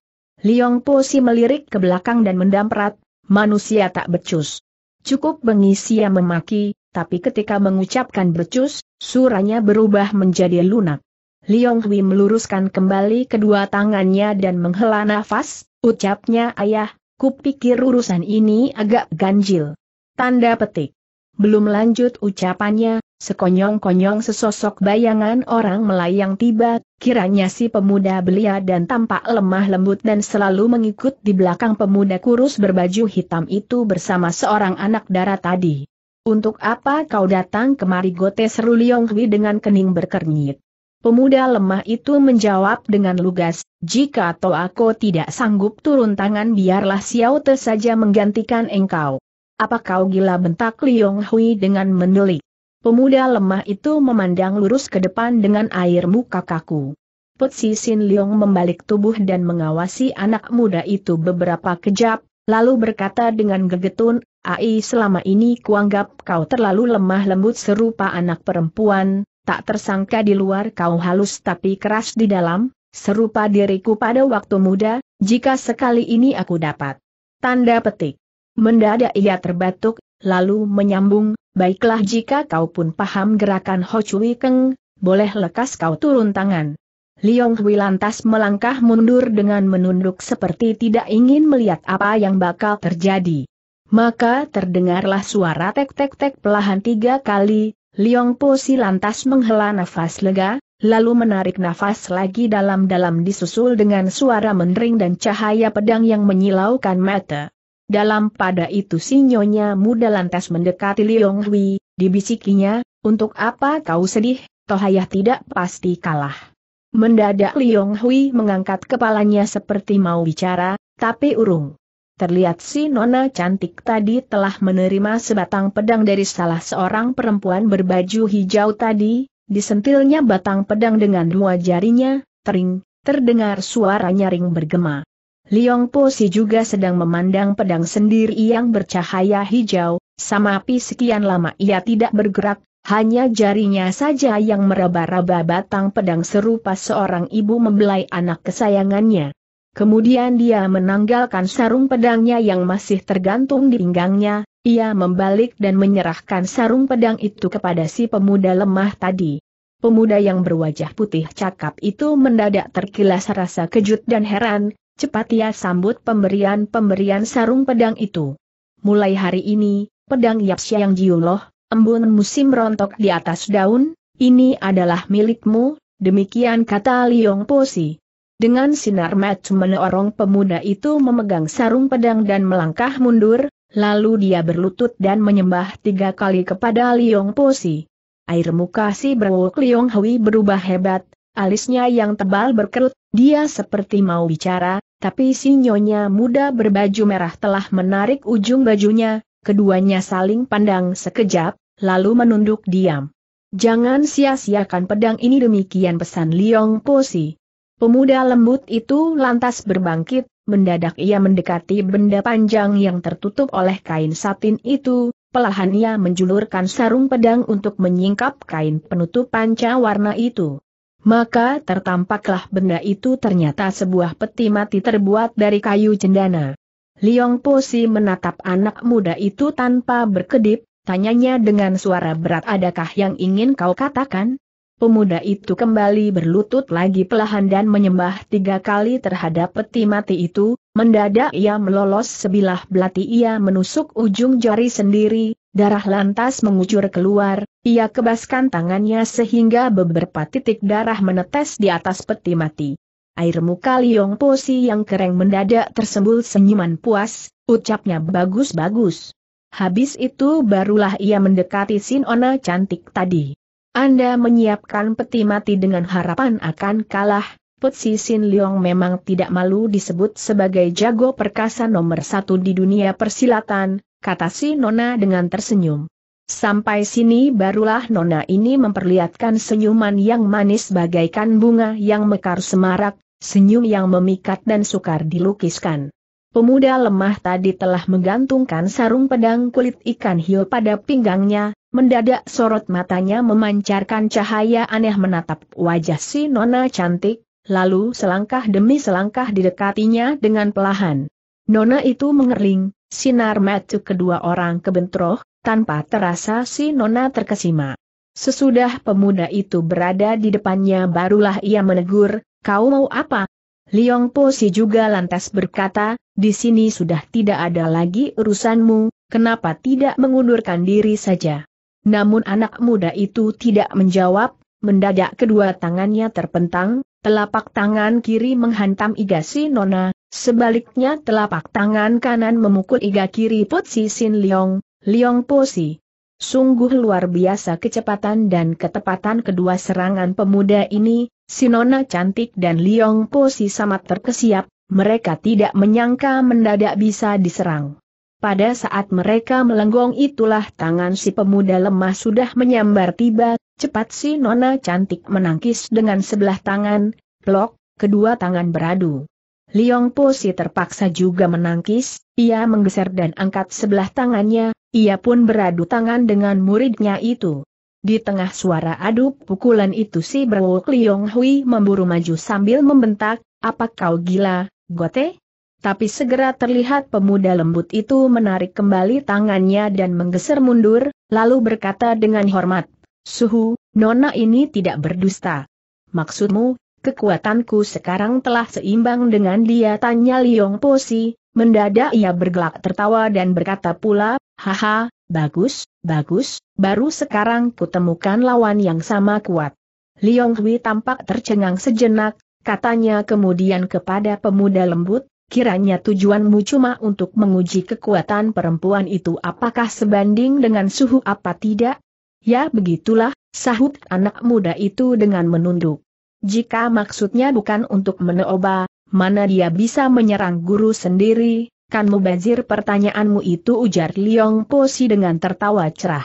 Liong Po si melirik ke belakang dan mendamprat, manusia tak becus. Cukup bengis ia memaki, tapi ketika mengucapkan becus, suranya berubah menjadi lunak. Liong Hui meluruskan kembali kedua tangannya dan menghela nafas, ucapnya ayah, kupikir urusan ini agak ganjil. Tanda petik. Belum lanjut ucapannya, sekonyong-konyong sesosok bayangan orang melayang tiba, kiranya si pemuda belia dan tampak lemah lembut dan selalu mengikut di belakang pemuda kurus berbaju hitam itu bersama seorang anak darah tadi. Untuk apa kau datang kemari gote seru Liong dengan kening berkernyit. Pemuda lemah itu menjawab dengan lugas, jika aku tidak sanggup turun tangan biarlah Xiao Te saja menggantikan engkau. Apa kau gila bentak Liong Hui dengan mendeli? Pemuda lemah itu memandang lurus ke depan dengan air muka kaku. Putsi Sin Liong membalik tubuh dan mengawasi anak muda itu beberapa kejap, lalu berkata dengan gegetun, Ai selama ini kuanggap kau terlalu lemah lembut serupa anak perempuan, tak tersangka di luar kau halus tapi keras di dalam, serupa diriku pada waktu muda, jika sekali ini aku dapat. Tanda petik. Mendadak ia terbatuk, lalu menyambung, baiklah jika kau pun paham gerakan Ho Chui Keng, boleh lekas kau turun tangan. Liong Hui lantas melangkah mundur dengan menunduk seperti tidak ingin melihat apa yang bakal terjadi. Maka terdengarlah suara tek-tek-tek pelahan tiga kali, Liong Po Si lantas menghela nafas lega, lalu menarik nafas lagi dalam-dalam disusul dengan suara mendering dan cahaya pedang yang menyilaukan mata. Dalam pada itu si nyonya muda lantas mendekati Liong Hui, dibisikinya, untuk apa kau sedih, toh tidak pasti kalah. Mendadak Liong Hui mengangkat kepalanya seperti mau bicara, tapi urung. Terlihat si nona cantik tadi telah menerima sebatang pedang dari salah seorang perempuan berbaju hijau tadi, disentilnya batang pedang dengan dua jarinya, tering, terdengar suara nyaring bergema. Liong Po Si juga sedang memandang pedang sendiri yang bercahaya hijau, sama api sekian lama ia tidak bergerak, hanya jarinya saja yang meraba-raba batang pedang serupa seorang ibu membelai anak kesayangannya. Kemudian dia menanggalkan sarung pedangnya yang masih tergantung di pinggangnya, ia membalik dan menyerahkan sarung pedang itu kepada si pemuda lemah tadi. Pemuda yang berwajah putih cakap itu mendadak terkilas rasa kejut dan heran, Cepat ia sambut pemberian-pemberian sarung pedang itu. Mulai hari ini, pedang Yap Siang Jiuloh, embun musim rontok di atas daun, ini adalah milikmu, demikian kata Liong Posi. Dengan sinar mata menorong pemuda itu memegang sarung pedang dan melangkah mundur, lalu dia berlutut dan menyembah tiga kali kepada Liong Posi. Air muka si berwuk Liong Hui berubah hebat, alisnya yang tebal berkerut dia seperti mau bicara, tapi si nyonya muda berbaju merah telah menarik ujung bajunya, keduanya saling pandang sekejap, lalu menunduk diam. Jangan sia-siakan pedang ini demikian pesan Liong Posi. Pemuda lembut itu lantas berbangkit, mendadak ia mendekati benda panjang yang tertutup oleh kain satin itu, pelahan ia menjulurkan sarung pedang untuk menyingkap kain penutup panca warna itu maka tertampaklah benda itu ternyata sebuah peti mati terbuat dari kayu cendana. Liong Posi menatap anak muda itu tanpa berkedip, tanyanya dengan suara berat adakah yang ingin kau katakan? Pemuda itu kembali berlutut lagi pelahan dan menyembah tiga kali terhadap peti mati itu, Mendadak ia melolos sebilah belati ia menusuk ujung jari sendiri, darah lantas mengucur keluar, ia kebaskan tangannya sehingga beberapa titik darah menetes di atas peti mati. Air muka Liong Posi yang kering mendadak tersembul senyuman puas, ucapnya bagus-bagus. Habis itu barulah ia mendekati Sinona cantik tadi. Anda menyiapkan peti mati dengan harapan akan kalah, Putsi Sin Leong memang tidak malu disebut sebagai jago perkasa nomor satu di dunia persilatan, kata si Nona dengan tersenyum. Sampai sini barulah Nona ini memperlihatkan senyuman yang manis bagaikan bunga yang mekar semarak, senyum yang memikat dan sukar dilukiskan. Pemuda lemah tadi telah menggantungkan sarung pedang kulit ikan hiu pada pinggangnya, mendadak sorot matanya memancarkan cahaya aneh menatap wajah si nona cantik, lalu selangkah demi selangkah didekatinya dengan pelahan. Nona itu mengerling, sinar mata kedua orang kebentroh, tanpa terasa si Nona terkesima. Sesudah pemuda itu berada di depannya barulah ia menegur, kau mau apa? Liong Po Si juga lantas berkata, di sini sudah tidak ada lagi urusanmu, kenapa tidak mengundurkan diri saja? Namun anak muda itu tidak menjawab, mendadak kedua tangannya terpentang, Telapak tangan kiri menghantam iga si Nona, sebaliknya telapak tangan kanan memukul iga kiri si Sin liong Leong Posi. Sungguh luar biasa kecepatan dan ketepatan kedua serangan pemuda ini, si nona cantik dan Leong Posi sama terkesiap, mereka tidak menyangka mendadak bisa diserang. Pada saat mereka melenggong itulah tangan si pemuda lemah sudah menyambar tiba, cepat si nona cantik menangkis dengan sebelah tangan, plok, kedua tangan beradu. Liong Po si terpaksa juga menangkis, ia menggeser dan angkat sebelah tangannya, ia pun beradu tangan dengan muridnya itu. Di tengah suara adu pukulan itu si berwok Liong Hui memburu maju sambil membentak, apa kau gila, gote? tapi segera terlihat pemuda lembut itu menarik kembali tangannya dan menggeser mundur, lalu berkata dengan hormat, Suhu, nona ini tidak berdusta. Maksudmu, kekuatanku sekarang telah seimbang dengan dia tanya Liong Posi, mendadak ia bergelak tertawa dan berkata pula, haha, bagus, bagus, baru sekarang kutemukan lawan yang sama kuat. Liong Hui tampak tercengang sejenak, katanya kemudian kepada pemuda lembut, kiranya tujuanmu cuma untuk menguji kekuatan perempuan itu apakah sebanding dengan suhu apa tidak? Ya begitulah, sahut anak muda itu dengan menunduk. Jika maksudnya bukan untuk menoba, mana dia bisa menyerang guru sendiri, kan mubazir pertanyaanmu itu ujar Liong Posi dengan tertawa cerah.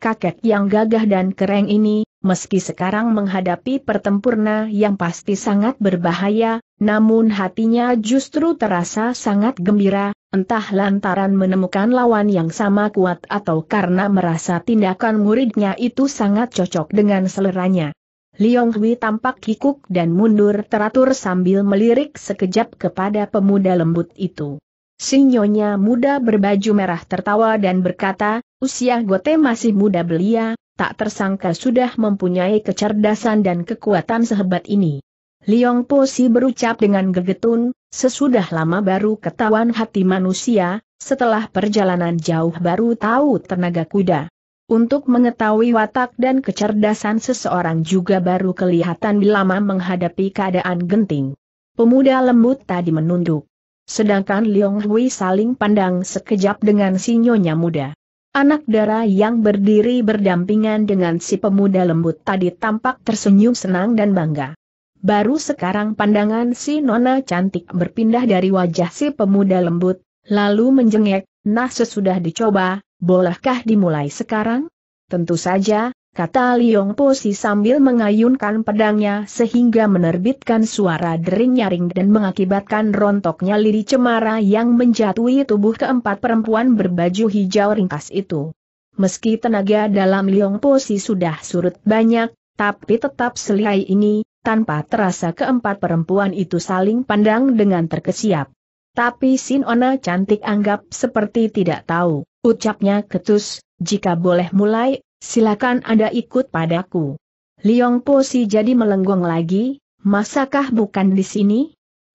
Kakek yang gagah dan keren ini, meski sekarang menghadapi pertempurna yang pasti sangat berbahaya, namun hatinya justru terasa sangat gembira, entah lantaran menemukan lawan yang sama kuat atau karena merasa tindakan muridnya itu sangat cocok dengan seleranya. Liong Hui tampak kikuk dan mundur teratur sambil melirik sekejap kepada pemuda lembut itu. Sinyonya muda berbaju merah tertawa dan berkata, usia Gote masih muda belia, tak tersangka sudah mempunyai kecerdasan dan kekuatan sehebat ini. Liong Po Si berucap dengan gegetun, sesudah lama baru ketahuan hati manusia, setelah perjalanan jauh baru tahu tenaga kuda. Untuk mengetahui watak dan kecerdasan seseorang juga baru kelihatan lama menghadapi keadaan genting. Pemuda lembut tadi menunduk. Sedangkan Liong Hui saling pandang sekejap dengan sinyonya muda. Anak dara yang berdiri berdampingan dengan si pemuda lembut tadi tampak tersenyum senang dan bangga. Baru sekarang pandangan si nona cantik berpindah dari wajah si pemuda lembut, lalu menjengek, nah sesudah dicoba, bolehkah dimulai sekarang? Tentu saja, kata Liong Posi sambil mengayunkan pedangnya sehingga menerbitkan suara dering-nyaring dan mengakibatkan rontoknya lidi cemara yang menjatuhi tubuh keempat perempuan berbaju hijau ringkas itu. Meski tenaga dalam Liong Posi sudah surut banyak, tapi tetap selihai ini, tanpa terasa keempat perempuan itu saling pandang dengan terkesiap. Tapi Sinona cantik anggap seperti tidak tahu, ucapnya ketus, jika boleh mulai Silakan Anda ikut padaku. Liong Po Si jadi melenggong lagi, masakah bukan di sini?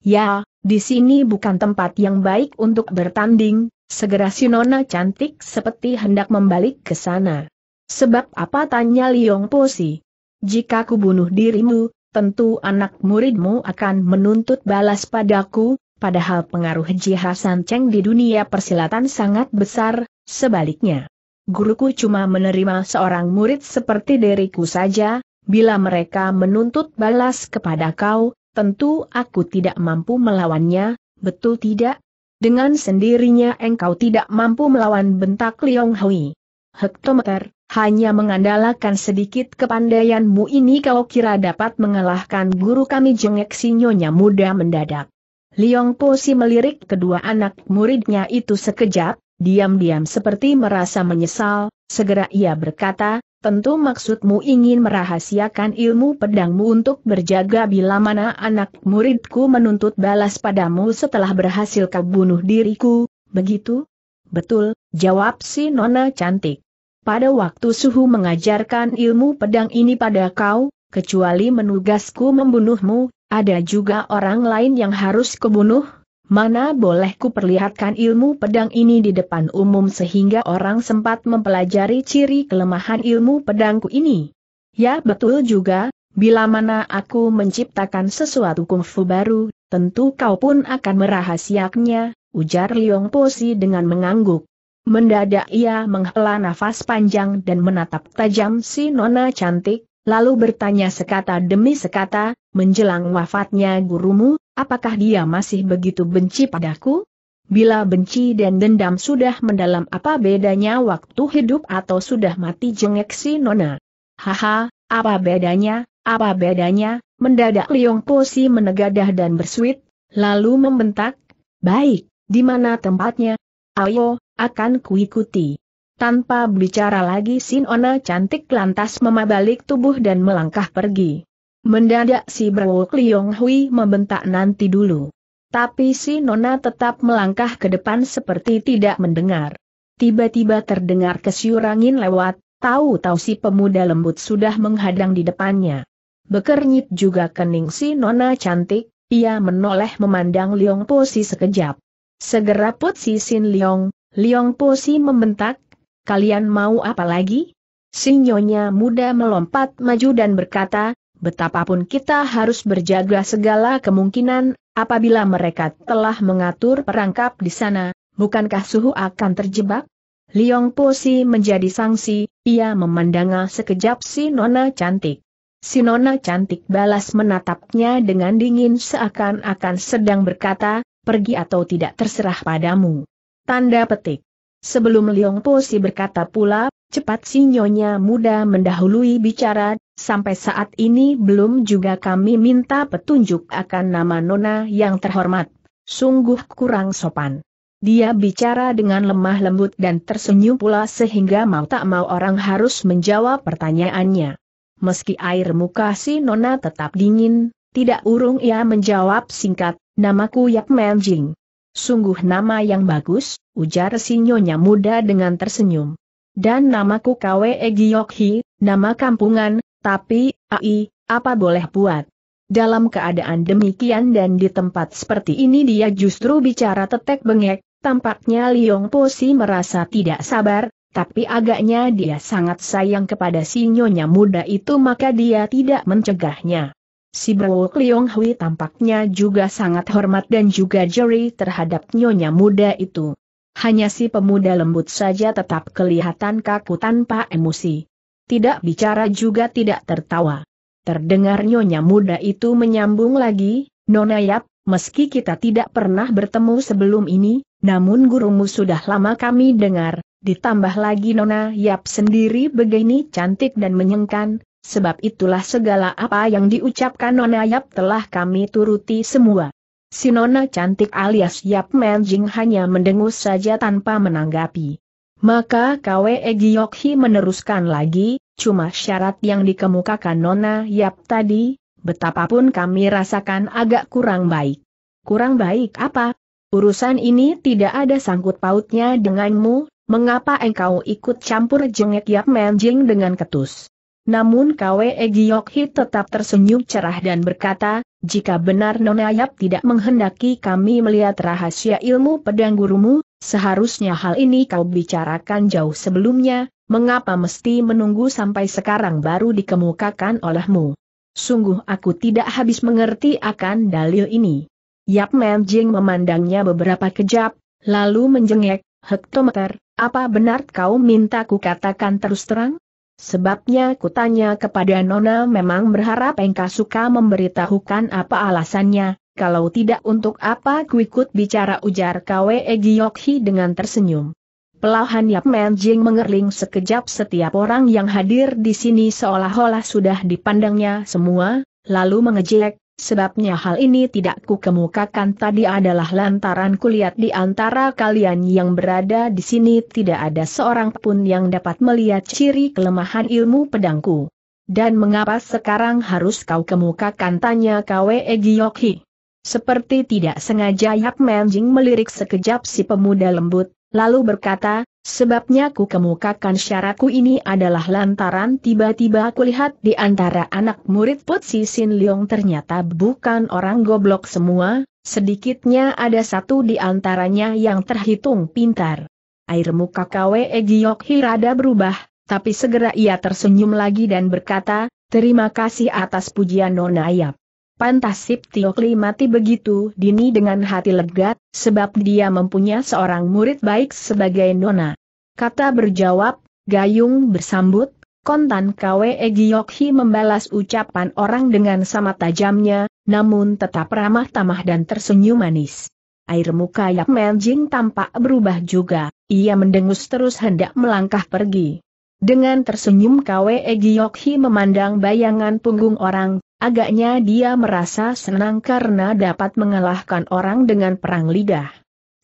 Ya, di sini bukan tempat yang baik untuk bertanding, segera si nona cantik seperti hendak membalik ke sana. Sebab apa tanya Liong Po Si? Jika ku bunuh dirimu, tentu anak muridmu akan menuntut balas padaku, padahal pengaruh Ji Hasan Cheng di dunia persilatan sangat besar, sebaliknya guruku cuma menerima seorang murid seperti diriku saja, bila mereka menuntut balas kepada kau, tentu aku tidak mampu melawannya, betul tidak? Dengan sendirinya engkau tidak mampu melawan bentak Liong Hui. Hektometer, hanya mengandalkan sedikit kepandaianmu ini kau kira dapat mengalahkan guru kami jengek sinyonya muda mendadak. Liong si melirik kedua anak muridnya itu sekejap, Diam-diam seperti merasa menyesal, segera ia berkata, tentu maksudmu ingin merahasiakan ilmu pedangmu untuk berjaga bila mana anak muridku menuntut balas padamu setelah berhasil kau diriku, begitu? Betul, jawab si nona cantik. Pada waktu suhu mengajarkan ilmu pedang ini pada kau, kecuali menugasku membunuhmu, ada juga orang lain yang harus kebunuh, Mana boleh ku perlihatkan ilmu pedang ini di depan umum sehingga orang sempat mempelajari ciri kelemahan ilmu pedangku ini? Ya betul juga, bila mana aku menciptakan sesuatu kungfu baru, tentu kau pun akan merahasiaknya, ujar Liong Posi dengan mengangguk. Mendadak ia menghela nafas panjang dan menatap tajam si nona cantik, lalu bertanya sekata demi sekata, menjelang wafatnya gurumu, Apakah dia masih begitu benci padaku? Bila benci dan dendam sudah mendalam apa bedanya waktu hidup atau sudah mati jengek si Nona? Haha, apa bedanya, apa bedanya, mendadak Liong Posi menegadah dan bersuit, lalu membentak, baik, di mana tempatnya? Ayo, akan kuikuti. Tanpa bicara lagi Sinona cantik lantas memabalik tubuh dan melangkah pergi. Mendadak si Brawo Liong Hui membentak nanti dulu. Tapi si Nona tetap melangkah ke depan seperti tidak mendengar. Tiba-tiba terdengar kesyurangin lewat, tahu-tahu si pemuda lembut sudah menghadang di depannya. Bekernyit juga kening si Nona cantik, ia menoleh memandang Liong Po si sekejap. Segera put si Sin Liong, Liong Po si membentak, kalian mau apa lagi? Sinyonya muda melompat maju dan berkata, Betapapun kita harus berjaga segala kemungkinan, apabila mereka telah mengatur perangkap di sana, bukankah suhu akan terjebak? Liong Si menjadi sangsi, ia memandangnya sekejap si Nona cantik. Si Nona cantik balas menatapnya dengan dingin seakan-akan sedang berkata, pergi atau tidak terserah padamu. Tanda petik. Sebelum Liong si berkata pula, cepat si Nyonya muda mendahului bicara Sampai saat ini belum juga kami minta petunjuk akan nama Nona yang terhormat. Sungguh kurang sopan. Dia bicara dengan lemah lembut dan tersenyum pula sehingga mau tak mau orang harus menjawab pertanyaannya. Meski air muka si Nona tetap dingin, tidak urung ia menjawab singkat, namaku Yap Menjing. Sungguh nama yang bagus, ujar si Nyonya muda dengan tersenyum. Dan namaku Kwe Hi, nama kampungan, tapi, ai, apa boleh buat? Dalam keadaan demikian dan di tempat seperti ini dia justru bicara tetek bengek, tampaknya Liong Posi merasa tidak sabar, tapi agaknya dia sangat sayang kepada si nyonya muda itu maka dia tidak mencegahnya. Si Bro Liong Hui tampaknya juga sangat hormat dan juga jeri terhadap nyonya muda itu. Hanya si pemuda lembut saja tetap kelihatan kaku tanpa emosi tidak bicara juga tidak tertawa. Terdengar nyonya muda itu menyambung lagi, Nona Yap, meski kita tidak pernah bertemu sebelum ini, namun gurumu sudah lama kami dengar, ditambah lagi Nona Yap sendiri begini cantik dan menyengkan, sebab itulah segala apa yang diucapkan Nona Yap telah kami turuti semua. Si Nona cantik alias Yap Menjing hanya mendengus saja tanpa menanggapi. Maka Kwe Giokhi meneruskan lagi, cuma syarat yang dikemukakan Nona Yap tadi, betapapun kami rasakan agak kurang baik. Kurang baik apa? Urusan ini tidak ada sangkut pautnya denganmu, mengapa engkau ikut campur jengek Yap Menjing dengan ketus? Namun Kwe Hit tetap tersenyum cerah dan berkata, jika benar Nonayap tidak menghendaki kami melihat rahasia ilmu pedang gurumu, seharusnya hal ini kau bicarakan jauh sebelumnya, mengapa mesti menunggu sampai sekarang baru dikemukakan olehmu? Sungguh aku tidak habis mengerti akan dalil ini. Yap Menjing memandangnya beberapa kejap, lalu menjengek, hektometer, apa benar kau minta ku katakan terus terang? Sebabnya kutanya kepada Nona memang berharap engkau suka memberitahukan apa alasannya, kalau tidak untuk apa ku bicara ujar Kwe Giyokhi dengan tersenyum. Pelahan Yap Menjing mengerling sekejap setiap orang yang hadir di sini seolah-olah sudah dipandangnya semua, lalu mengejek, Sebabnya hal ini tidak ku kemukakan tadi adalah lantaran kulihat di antara kalian yang berada di sini tidak ada seorang pun yang dapat melihat ciri kelemahan ilmu pedangku. Dan mengapa sekarang harus kau kemukakan tanya Kwe Giyokhi? Seperti tidak sengaja Yap Menjing melirik sekejap si pemuda lembut, lalu berkata, sebabnya ku kemukakan syaraku ini adalah lantaran tiba-tiba aku lihat di antara anak murid Putsi Sin Leong ternyata bukan orang goblok semua, sedikitnya ada satu di antaranya yang terhitung pintar. Air muka Kwe Giok Hirada berubah, tapi segera ia tersenyum lagi dan berkata, terima kasih atas pujian Nona Ayap. Pantas Siptiokli mati begitu dini dengan hati lega, sebab dia mempunyai seorang murid baik sebagai nona. Kata berjawab, Gayung bersambut, kontan Kwe Egyokhi membalas ucapan orang dengan sama tajamnya, namun tetap ramah tamah dan tersenyum manis. Air muka Yak Meljing tampak berubah juga, ia mendengus terus hendak melangkah pergi. Dengan tersenyum Kwe Egyokhi memandang bayangan punggung orang, Agaknya dia merasa senang karena dapat mengalahkan orang dengan perang lidah.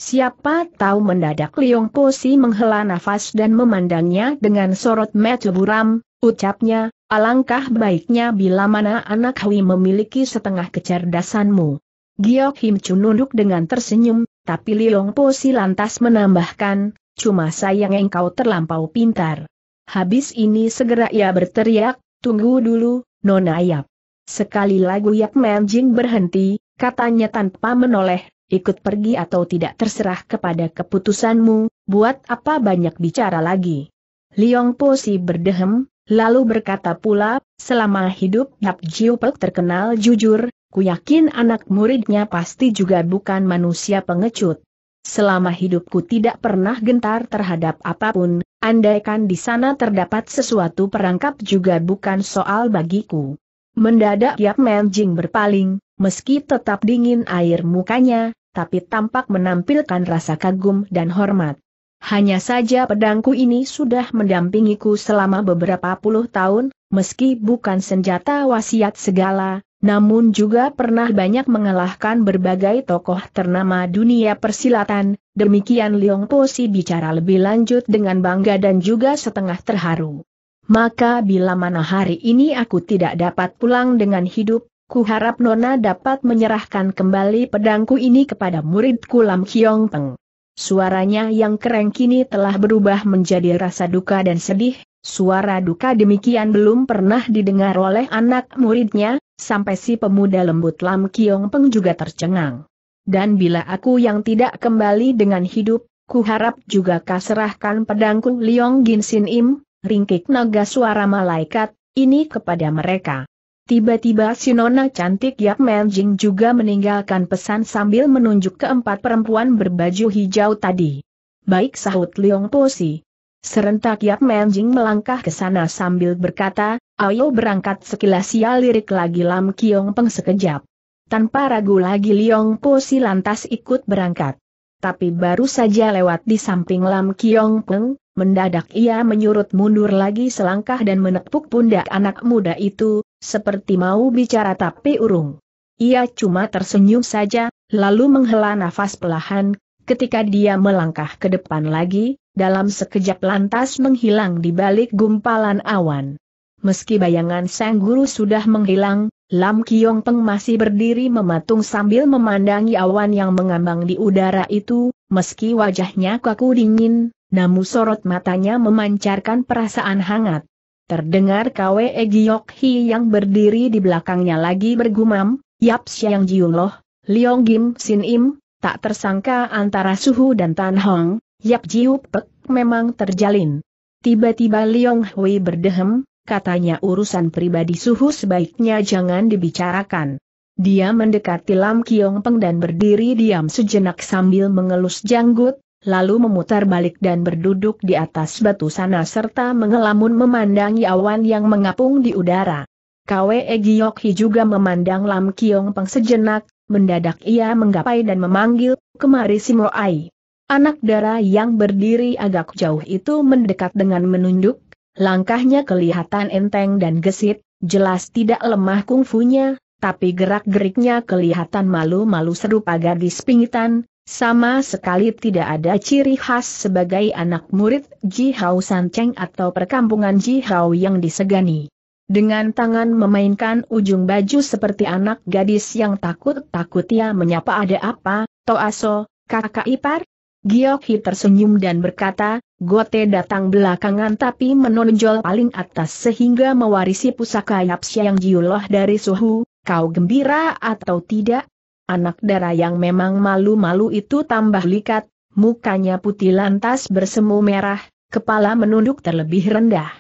Siapa tahu mendadak Liong Posi menghela nafas dan memandangnya dengan sorot mata buram, ucapnya, alangkah baiknya bila mana anak Hui memiliki setengah kecerdasanmu. Giok Him Chun nunduk dengan tersenyum, tapi Liong Posi lantas menambahkan, cuma sayang engkau terlampau pintar. Habis ini segera ia berteriak, tunggu dulu, Nona ayap. Sekali lagu Yak Manjing berhenti, katanya tanpa menoleh, ikut pergi atau tidak terserah kepada keputusanmu, buat apa banyak bicara lagi. Liong Po Si berdehem, lalu berkata pula, selama hidup Yap Jiu Pek terkenal jujur, ku yakin anak muridnya pasti juga bukan manusia pengecut. Selama hidupku tidak pernah gentar terhadap apapun, andaikan di sana terdapat sesuatu perangkap juga bukan soal bagiku. Mendadak Yap Menjing berpaling, meski tetap dingin air mukanya, tapi tampak menampilkan rasa kagum dan hormat. Hanya saja pedangku ini sudah mendampingiku selama beberapa puluh tahun, meski bukan senjata wasiat segala, namun juga pernah banyak mengalahkan berbagai tokoh ternama dunia persilatan, demikian Leong Po si bicara lebih lanjut dengan bangga dan juga setengah terharu maka bila mana hari ini aku tidak dapat pulang dengan hidup, ku harap Nona dapat menyerahkan kembali pedangku ini kepada muridku Lam Kiong Peng. Suaranya yang keren kini telah berubah menjadi rasa duka dan sedih, suara duka demikian belum pernah didengar oleh anak muridnya, sampai si pemuda lembut Lam Kiong Peng juga tercengang. Dan bila aku yang tidak kembali dengan hidup, ku harap juga kaserahkan pedangku Liong Gin Sin Im, ringkik naga suara malaikat, ini kepada mereka. Tiba-tiba si nona cantik Yap Menjing juga meninggalkan pesan sambil menunjuk keempat perempuan berbaju hijau tadi. Baik sahut Leong Posi. Serentak Yap Menjing melangkah ke sana sambil berkata, ayo berangkat sekilas ya lirik lagi Lam Kiong Peng sekejap. Tanpa ragu lagi Leong Posi lantas ikut berangkat tapi baru saja lewat di samping Lam Kiong Peng, mendadak ia menyurut mundur lagi selangkah dan menepuk pundak anak muda itu, seperti mau bicara tapi urung. Ia cuma tersenyum saja, lalu menghela nafas pelahan, ketika dia melangkah ke depan lagi, dalam sekejap lantas menghilang di balik gumpalan awan. Meski bayangan sang guru sudah menghilang, Lam Kiong Peng masih berdiri mematung sambil memandangi awan yang mengambang di udara itu, meski wajahnya kaku dingin, namun sorot matanya memancarkan perasaan hangat. Terdengar Kwe Giok Hi yang berdiri di belakangnya lagi bergumam, Yap Siang Jiung Loh, Leong Gim Sin Im, tak tersangka antara Suhu dan Tan Hong, Yap Jiu Pek memang terjalin. Tiba-tiba Leong Hui berdehem, katanya urusan pribadi suhu sebaiknya jangan dibicarakan. Dia mendekati Lam Kiong Peng dan berdiri diam sejenak sambil mengelus janggut, lalu memutar balik dan berduduk di atas batu sana serta mengelamun memandangi awan yang mengapung di udara. Kwe Hi juga memandang Lam Kiong Peng sejenak, mendadak ia menggapai dan memanggil, kemari Simo-ai. Anak darah yang berdiri agak jauh itu mendekat dengan menunduk Langkahnya kelihatan enteng dan gesit, jelas tidak lemah kungfunya, tapi gerak-geriknya kelihatan malu-malu serupa gadis pingitan, sama sekali tidak ada ciri khas sebagai anak murid Ji Hao San Cheng atau perkampungan Ji Hao yang disegani. Dengan tangan memainkan ujung baju seperti anak gadis yang takut-takut ia menyapa ada apa, Toaso, kakak ipar? Hi tersenyum dan berkata, Gote datang belakangan tapi menonjol paling atas sehingga mewarisi pusaka Yapsya yang jiuloh dari suhu, kau gembira atau tidak? Anak darah yang memang malu-malu itu tambah likat, mukanya putih lantas bersemu merah, kepala menunduk terlebih rendah.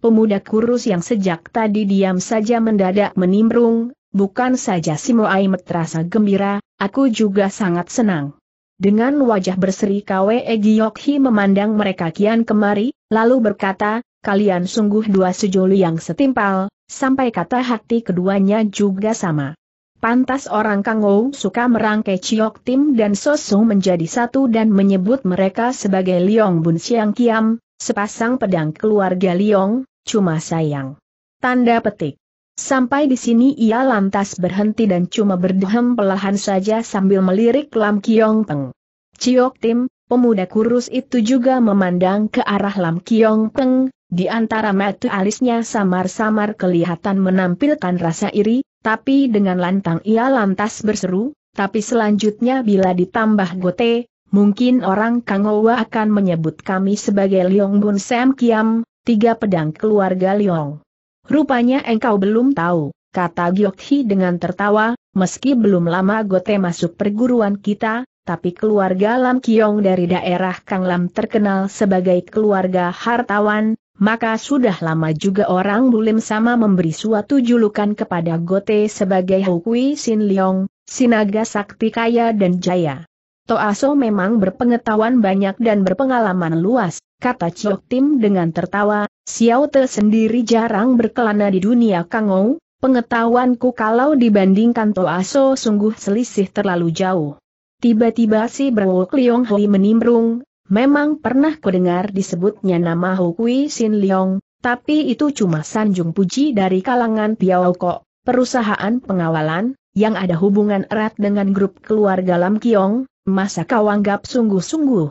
Pemuda kurus yang sejak tadi diam saja mendadak menimbrung, bukan saja si Moaimet terasa gembira, aku juga sangat senang. Dengan wajah berseri Kwe Egyokhi memandang mereka kian kemari, lalu berkata, kalian sungguh dua sejoli yang setimpal, sampai kata hati keduanya juga sama. Pantas orang Kangou suka merangkai Chiok Tim dan Sosung menjadi satu dan menyebut mereka sebagai Liong Bun Siang Kiam, sepasang pedang keluarga Liong, cuma sayang. Tanda petik. Sampai di sini ia lantas berhenti dan cuma berdehem pelahan saja sambil melirik Lam Kiong Peng. Ciok Tim, pemuda kurus itu juga memandang ke arah Lam Kiong Peng, di antara mata alisnya samar-samar kelihatan menampilkan rasa iri, tapi dengan lantang ia lantas berseru, tapi selanjutnya bila ditambah gote, mungkin orang Kangowa akan menyebut kami sebagai Leong Bun Sam Kiam, tiga pedang keluarga Leong. Rupanya engkau belum tahu, kata Giokhi dengan tertawa, meski belum lama Gote masuk perguruan kita, tapi keluarga Lam Kiong dari daerah Kang Lam terkenal sebagai keluarga hartawan, maka sudah lama juga orang Bulim sama memberi suatu julukan kepada Gote sebagai Hukui Sin Leong, Sinaga Sakti Kaya dan Jaya. Toaso memang berpengetahuan banyak dan berpengalaman luas, kata Chok Tim dengan tertawa, Xiao Te sendiri jarang berkelana di dunia Kangou, pengetahuanku kalau dibandingkan Toaso sungguh selisih terlalu jauh. Tiba-tiba si Bro Liong Hui menimbrung, memang pernah kudengar disebutnya nama Hukui Sin Liong, tapi itu cuma sanjung puji dari kalangan Piao Kok, perusahaan pengawalan, yang ada hubungan erat dengan grup keluarga Lam Kiong, Masa kau anggap sungguh-sungguh?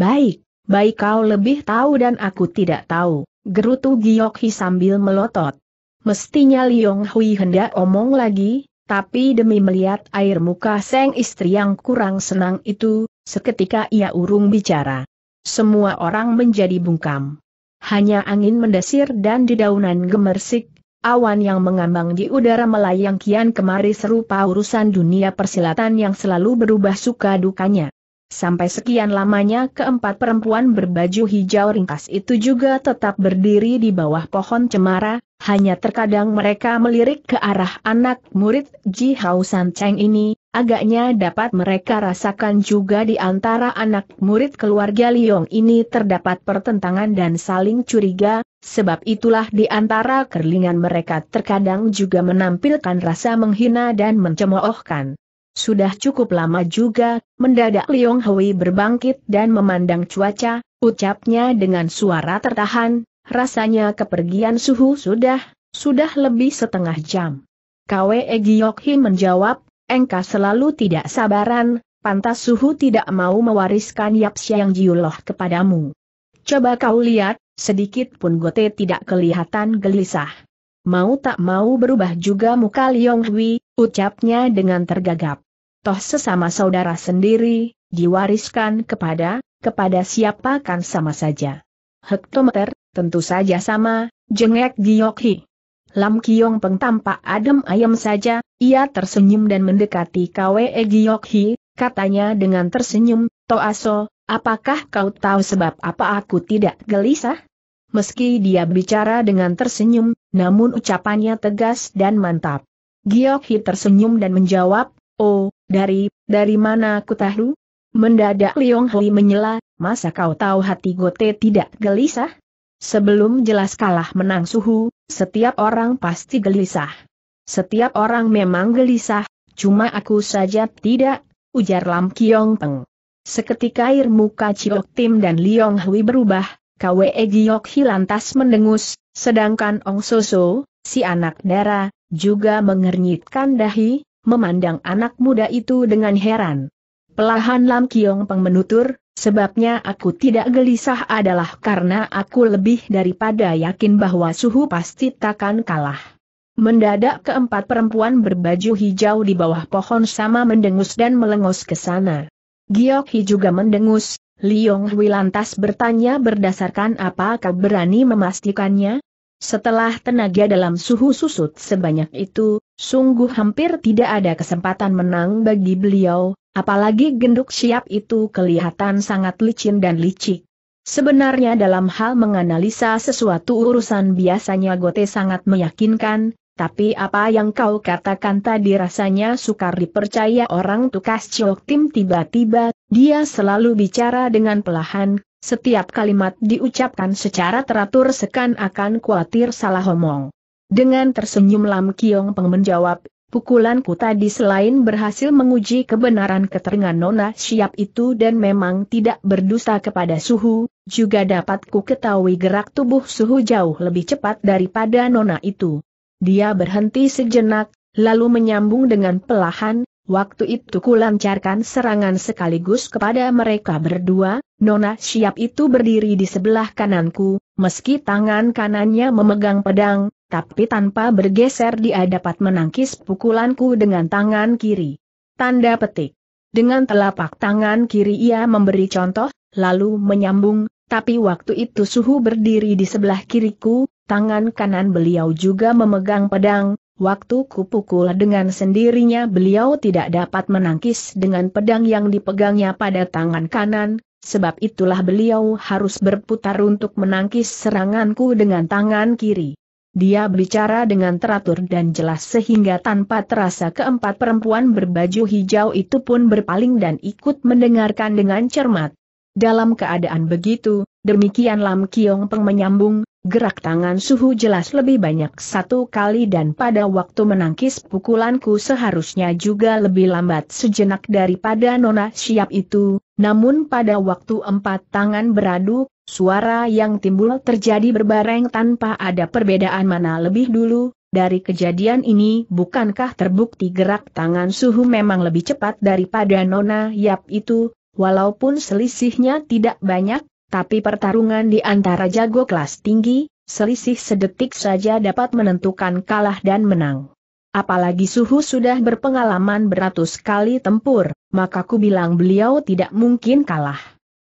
Baik, baik kau lebih tahu dan aku tidak tahu, gerutu Giok sambil melotot. Mestinya Liong Hui hendak omong lagi, tapi demi melihat air muka seng istri yang kurang senang itu, seketika ia urung bicara. Semua orang menjadi bungkam. Hanya angin mendesir dan dedaunan gemersik, Awan yang mengambang di udara melayang kian kemari serupa urusan dunia persilatan yang selalu berubah suka dukanya. Sampai sekian lamanya keempat perempuan berbaju hijau ringkas itu juga tetap berdiri di bawah pohon cemara, hanya terkadang mereka melirik ke arah anak murid Ji Hao San Cheng ini, agaknya dapat mereka rasakan juga di antara anak murid keluarga Liong ini terdapat pertentangan dan saling curiga, Sebab itulah di antara kerlingan mereka terkadang juga menampilkan rasa menghina dan mencemoohkan. Sudah cukup lama juga, mendadak Liong Hui berbangkit dan memandang cuaca, ucapnya dengan suara tertahan, rasanya kepergian suhu sudah, sudah lebih setengah jam. Kwe Giokhi menjawab, engka selalu tidak sabaran, pantas suhu tidak mau mewariskan Yap Siang Jiuloh kepadamu. Coba kau lihat, sedikit pun Gote tidak kelihatan gelisah. Mau tak mau berubah juga muka Liong Hui, ucapnya dengan tergagap. Toh sesama saudara sendiri, diwariskan kepada, kepada siapa kan sama saja. Hektometer, tentu saja sama, jengek Giokhi. Lam Kiong Peng tampak adem ayam saja, ia tersenyum dan mendekati Kwe Giokhi, katanya dengan tersenyum, Toh aso, apakah kau tahu sebab apa aku tidak gelisah? Meski dia bicara dengan tersenyum, namun ucapannya tegas dan mantap. Giokhi tersenyum dan menjawab, Oh, dari, dari mana aku tahu? Mendadak Liong Hui menyela, masa kau tahu hati Gote tidak gelisah? Sebelum jelas kalah menang suhu, setiap orang pasti gelisah. Setiap orang memang gelisah, cuma aku saja tidak, ujar Lam Kiong Peng. Seketika air muka Chiok Tim dan Liong Hui berubah, Kwe Giok lantas mendengus, sedangkan Ong Soso, si anak dara, juga mengernyitkan dahi, memandang anak muda itu dengan heran. Pelahan Lam Kiong Peng menutur, sebabnya aku tidak gelisah adalah karena aku lebih daripada yakin bahwa suhu pasti takkan kalah. Mendadak keempat perempuan berbaju hijau di bawah pohon sama mendengus dan melengos ke sana. Giok Hi juga mendengus, Liong Hui lantas bertanya berdasarkan apa kau berani memastikannya? Setelah tenaga dalam suhu susut sebanyak itu, sungguh hampir tidak ada kesempatan menang bagi beliau, apalagi genduk siap itu kelihatan sangat licin dan licik. Sebenarnya dalam hal menganalisa sesuatu urusan biasanya Gote sangat meyakinkan, tapi apa yang kau katakan tadi rasanya sukar dipercaya orang tukas Chok Tim tiba-tiba dia selalu bicara dengan pelahan, setiap kalimat diucapkan secara teratur sekan-akan khawatir salah omong. Dengan tersenyum Lam Kiong Peng menjawab, pukulanku tadi selain berhasil menguji kebenaran keterangan Nona Siap itu dan memang tidak berdusta kepada Suhu, juga dapat ku ketahui gerak tubuh Suhu jauh lebih cepat daripada Nona itu. Dia berhenti sejenak, lalu menyambung dengan pelahan, Waktu itu kulancarkan serangan sekaligus kepada mereka berdua, Nona Siap itu berdiri di sebelah kananku, meski tangan kanannya memegang pedang, tapi tanpa bergeser dia dapat menangkis pukulanku dengan tangan kiri. Tanda petik. Dengan telapak tangan kiri ia memberi contoh, lalu menyambung, tapi waktu itu suhu berdiri di sebelah kiriku, tangan kanan beliau juga memegang pedang, Waktu kupukul dengan sendirinya beliau tidak dapat menangkis dengan pedang yang dipegangnya pada tangan kanan, sebab itulah beliau harus berputar untuk menangkis seranganku dengan tangan kiri. Dia berbicara dengan teratur dan jelas sehingga tanpa terasa keempat perempuan berbaju hijau itu pun berpaling dan ikut mendengarkan dengan cermat. Dalam keadaan begitu, demikian Lam Kiong Peng menyambung, Gerak tangan suhu jelas lebih banyak satu kali dan pada waktu menangkis pukulanku seharusnya juga lebih lambat sejenak daripada nona siap itu, namun pada waktu empat tangan beradu, suara yang timbul terjadi berbareng tanpa ada perbedaan mana lebih dulu, dari kejadian ini bukankah terbukti gerak tangan suhu memang lebih cepat daripada nona Siap itu, walaupun selisihnya tidak banyak, tapi pertarungan di antara jago kelas tinggi, selisih sedetik saja dapat menentukan kalah dan menang. Apalagi Suhu sudah berpengalaman beratus kali tempur, maka ku bilang beliau tidak mungkin kalah.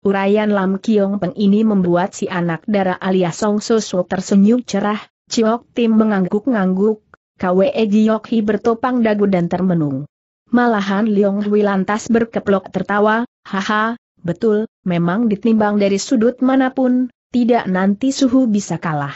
Urayan Lam Kiong Peng ini membuat si anak darah alias Song Soso tersenyum cerah, Ciok Tim mengangguk-ngangguk, Kwe Giok Hi bertopang dagu dan termenung. Malahan Leong Hui lantas berkeplok tertawa, haha, Betul, memang ditimbang dari sudut manapun, tidak nanti suhu bisa kalah.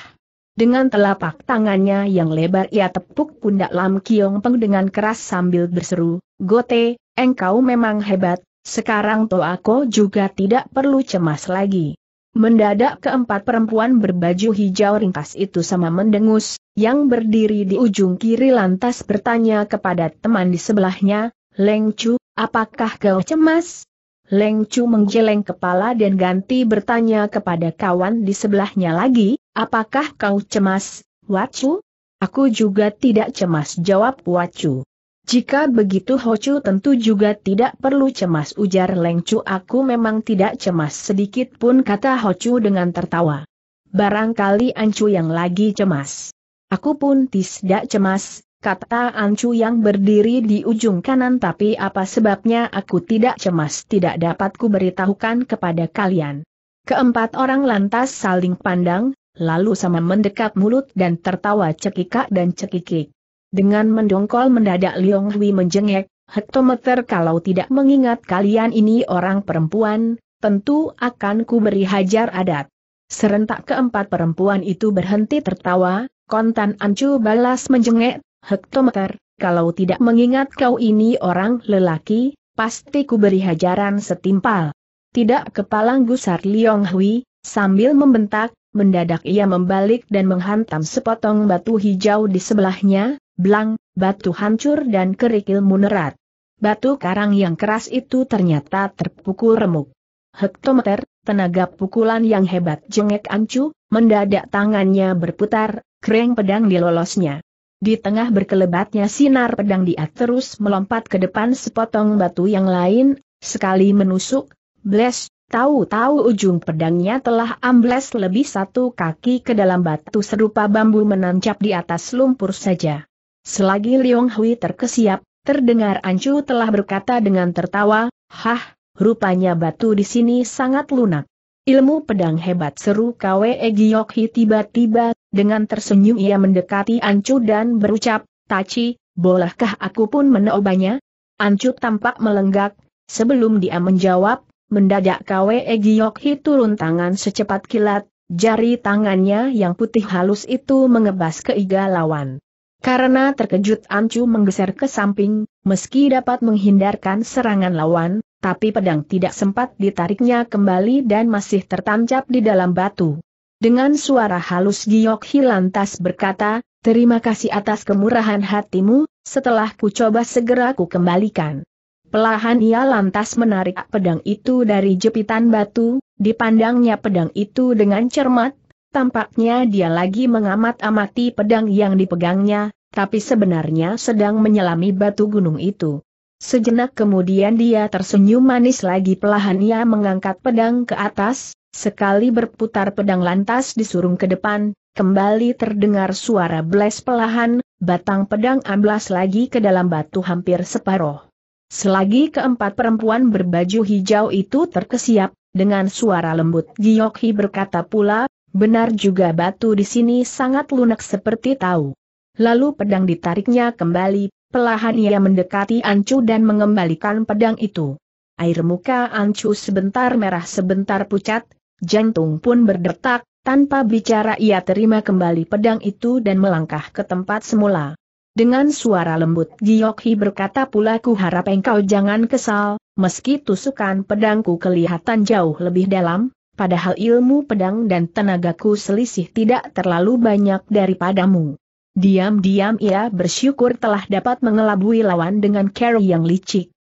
Dengan telapak tangannya yang lebar ia tepuk pundak Lam Kiong Peng dengan keras sambil berseru, Gote, engkau memang hebat, sekarang aku juga tidak perlu cemas lagi. Mendadak keempat perempuan berbaju hijau ringkas itu sama mendengus, yang berdiri di ujung kiri lantas bertanya kepada teman di sebelahnya, Leng Chu, apakah kau cemas? Leng Chu menggeleng kepala dan ganti bertanya kepada kawan di sebelahnya lagi, apakah kau cemas, Wacu? Aku juga tidak cemas jawab Wacu. Jika begitu Chu tentu juga tidak perlu cemas ujar Leng Chu aku memang tidak cemas sedikit pun kata Chu dengan tertawa. Barangkali Ancu yang lagi cemas. Aku pun tidak cemas, kata Ancu yang berdiri di ujung kanan tapi apa sebabnya aku tidak cemas tidak dapat ku beritahukan kepada kalian. Keempat orang lantas saling pandang, lalu sama mendekat mulut dan tertawa cekikak dan cekikik. Dengan mendongkol mendadak Liong Hui menjengek, hektometer kalau tidak mengingat kalian ini orang perempuan, tentu akan ku beri hajar adat. Serentak keempat perempuan itu berhenti tertawa, kontan Ancu balas menjengek hektometer, kalau tidak mengingat kau ini orang lelaki, pasti ku beri hajaran setimpal. Tidak kepalang gusar Liong Hui, sambil membentak, mendadak ia membalik dan menghantam sepotong batu hijau di sebelahnya, Blang, batu hancur dan kerikil munerat. Batu karang yang keras itu ternyata terpukul remuk. Hektometer, tenaga pukulan yang hebat jengek ancu, mendadak tangannya berputar, kreng pedang dilolosnya. Di tengah berkelebatnya sinar pedang dia terus melompat ke depan sepotong batu yang lain, sekali menusuk, bles, tahu-tahu ujung pedangnya telah ambles lebih satu kaki ke dalam batu serupa bambu menancap di atas lumpur saja. Selagi Liong Hui terkesiap, terdengar Ancu telah berkata dengan tertawa, Hah, rupanya batu di sini sangat lunak. Ilmu pedang hebat seru Kwe Giyokhi tiba-tiba, dengan tersenyum ia mendekati Ancu dan berucap, Taci, bolehkah aku pun menobanya? Ancu tampak melenggak, sebelum dia menjawab, mendadak Kwe Giyokhi turun tangan secepat kilat, jari tangannya yang putih halus itu mengebas ke iga lawan. Karena terkejut Ancu menggeser ke samping, meski dapat menghindarkan serangan lawan, tapi pedang tidak sempat ditariknya kembali dan masih tertancap di dalam batu. Dengan suara halus Giok Hilantas berkata, terima kasih atas kemurahan hatimu, setelah ku coba segera ku kembalikan. Pelahan ia lantas menarik pedang itu dari jepitan batu, dipandangnya pedang itu dengan cermat, Tampaknya dia lagi mengamat-amati pedang yang dipegangnya, tapi sebenarnya sedang menyelami batu gunung itu. Sejenak kemudian dia tersenyum manis lagi pelahan ia mengangkat pedang ke atas, sekali berputar pedang lantas disurung ke depan, kembali terdengar suara bles pelahan, batang pedang amblas lagi ke dalam batu hampir separoh. Selagi keempat perempuan berbaju hijau itu terkesiap, dengan suara lembut Giokhi berkata pula, Benar juga batu di sini sangat lunak seperti tahu. Lalu pedang ditariknya kembali, pelahan ia mendekati Ancu dan mengembalikan pedang itu. Air muka Ancu sebentar merah sebentar pucat, jantung pun berdetak, tanpa bicara ia terima kembali pedang itu dan melangkah ke tempat semula. Dengan suara lembut Giyokhi berkata pula ku harap engkau jangan kesal, meski tusukan pedangku kelihatan jauh lebih dalam, padahal ilmu pedang dan tenagaku selisih tidak terlalu banyak daripadamu. Diam-diam ia bersyukur telah dapat mengelabui lawan dengan cara yang licik.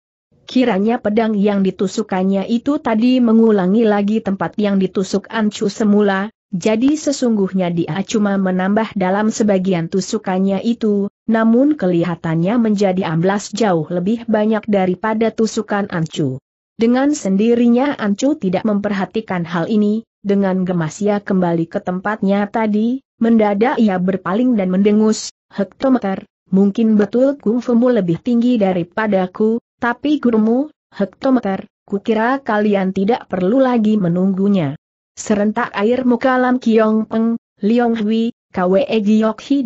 Kiranya pedang yang ditusukannya itu tadi mengulangi lagi tempat yang ditusuk Ancu semula, jadi sesungguhnya dia cuma menambah dalam sebagian tusukannya itu, namun kelihatannya menjadi amblas jauh lebih banyak daripada tusukan Ancu. Dengan sendirinya Ancu tidak memperhatikan hal ini, dengan gemas ia kembali ke tempatnya tadi, mendadak ia berpaling dan mendengus, hektometer, mungkin betul kungfumu lebih tinggi daripadaku, tapi gurumu, hektometer, kukira kalian tidak perlu lagi menunggunya. Serentak air muka Lam Kiong Peng, Liong Hui, Kwe Hi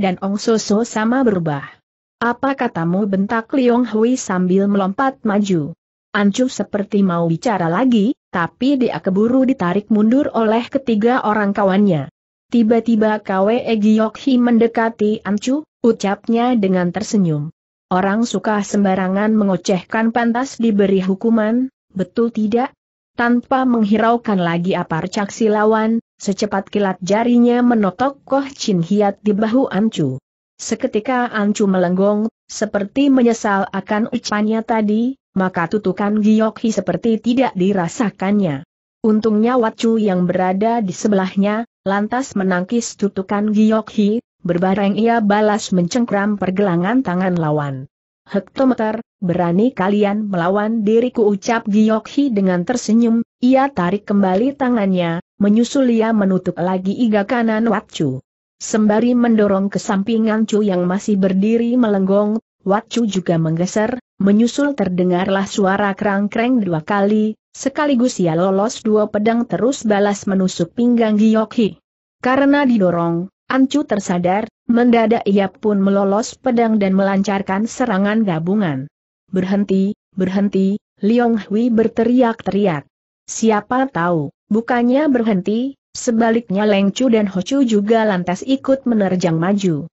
dan Ong Soso sama berubah. Apa katamu bentak Liong Hui sambil melompat maju. Ancu seperti mau bicara lagi, tapi dia keburu ditarik mundur oleh ketiga orang kawannya. Tiba-tiba Kwe Giyokhi mendekati Ancu, ucapnya dengan tersenyum. Orang suka sembarangan mengocehkan pantas diberi hukuman, betul tidak? Tanpa menghiraukan lagi apar caksi lawan, secepat kilat jarinya menotok Koh Chin Hiat di bahu Ancu. Seketika Ancu melenggong, seperti menyesal akan ucapannya tadi, maka tutukan Giokhi seperti tidak dirasakannya. Untungnya Wacu yang berada di sebelahnya, lantas menangkis tutukan Giokhi, berbareng ia balas mencengkram pergelangan tangan lawan. Hektometer, berani kalian melawan diriku ucap Giokhi dengan tersenyum, ia tarik kembali tangannya, menyusul ia menutup lagi iga kanan Wacu. Sembari mendorong ke sampingan Chu yang masih berdiri melenggong, Wacu juga menggeser, menyusul terdengarlah suara kerang kerang dua kali, sekaligus ia lolos dua pedang terus balas menusuk pinggang Giyokhi. Karena didorong, Ancu tersadar, mendadak ia pun melolos pedang dan melancarkan serangan gabungan. Berhenti, berhenti, Liong Hui berteriak-teriak. Siapa tahu, bukannya berhenti, sebaliknya Leng Chu dan Ho Chu juga lantas ikut menerjang maju.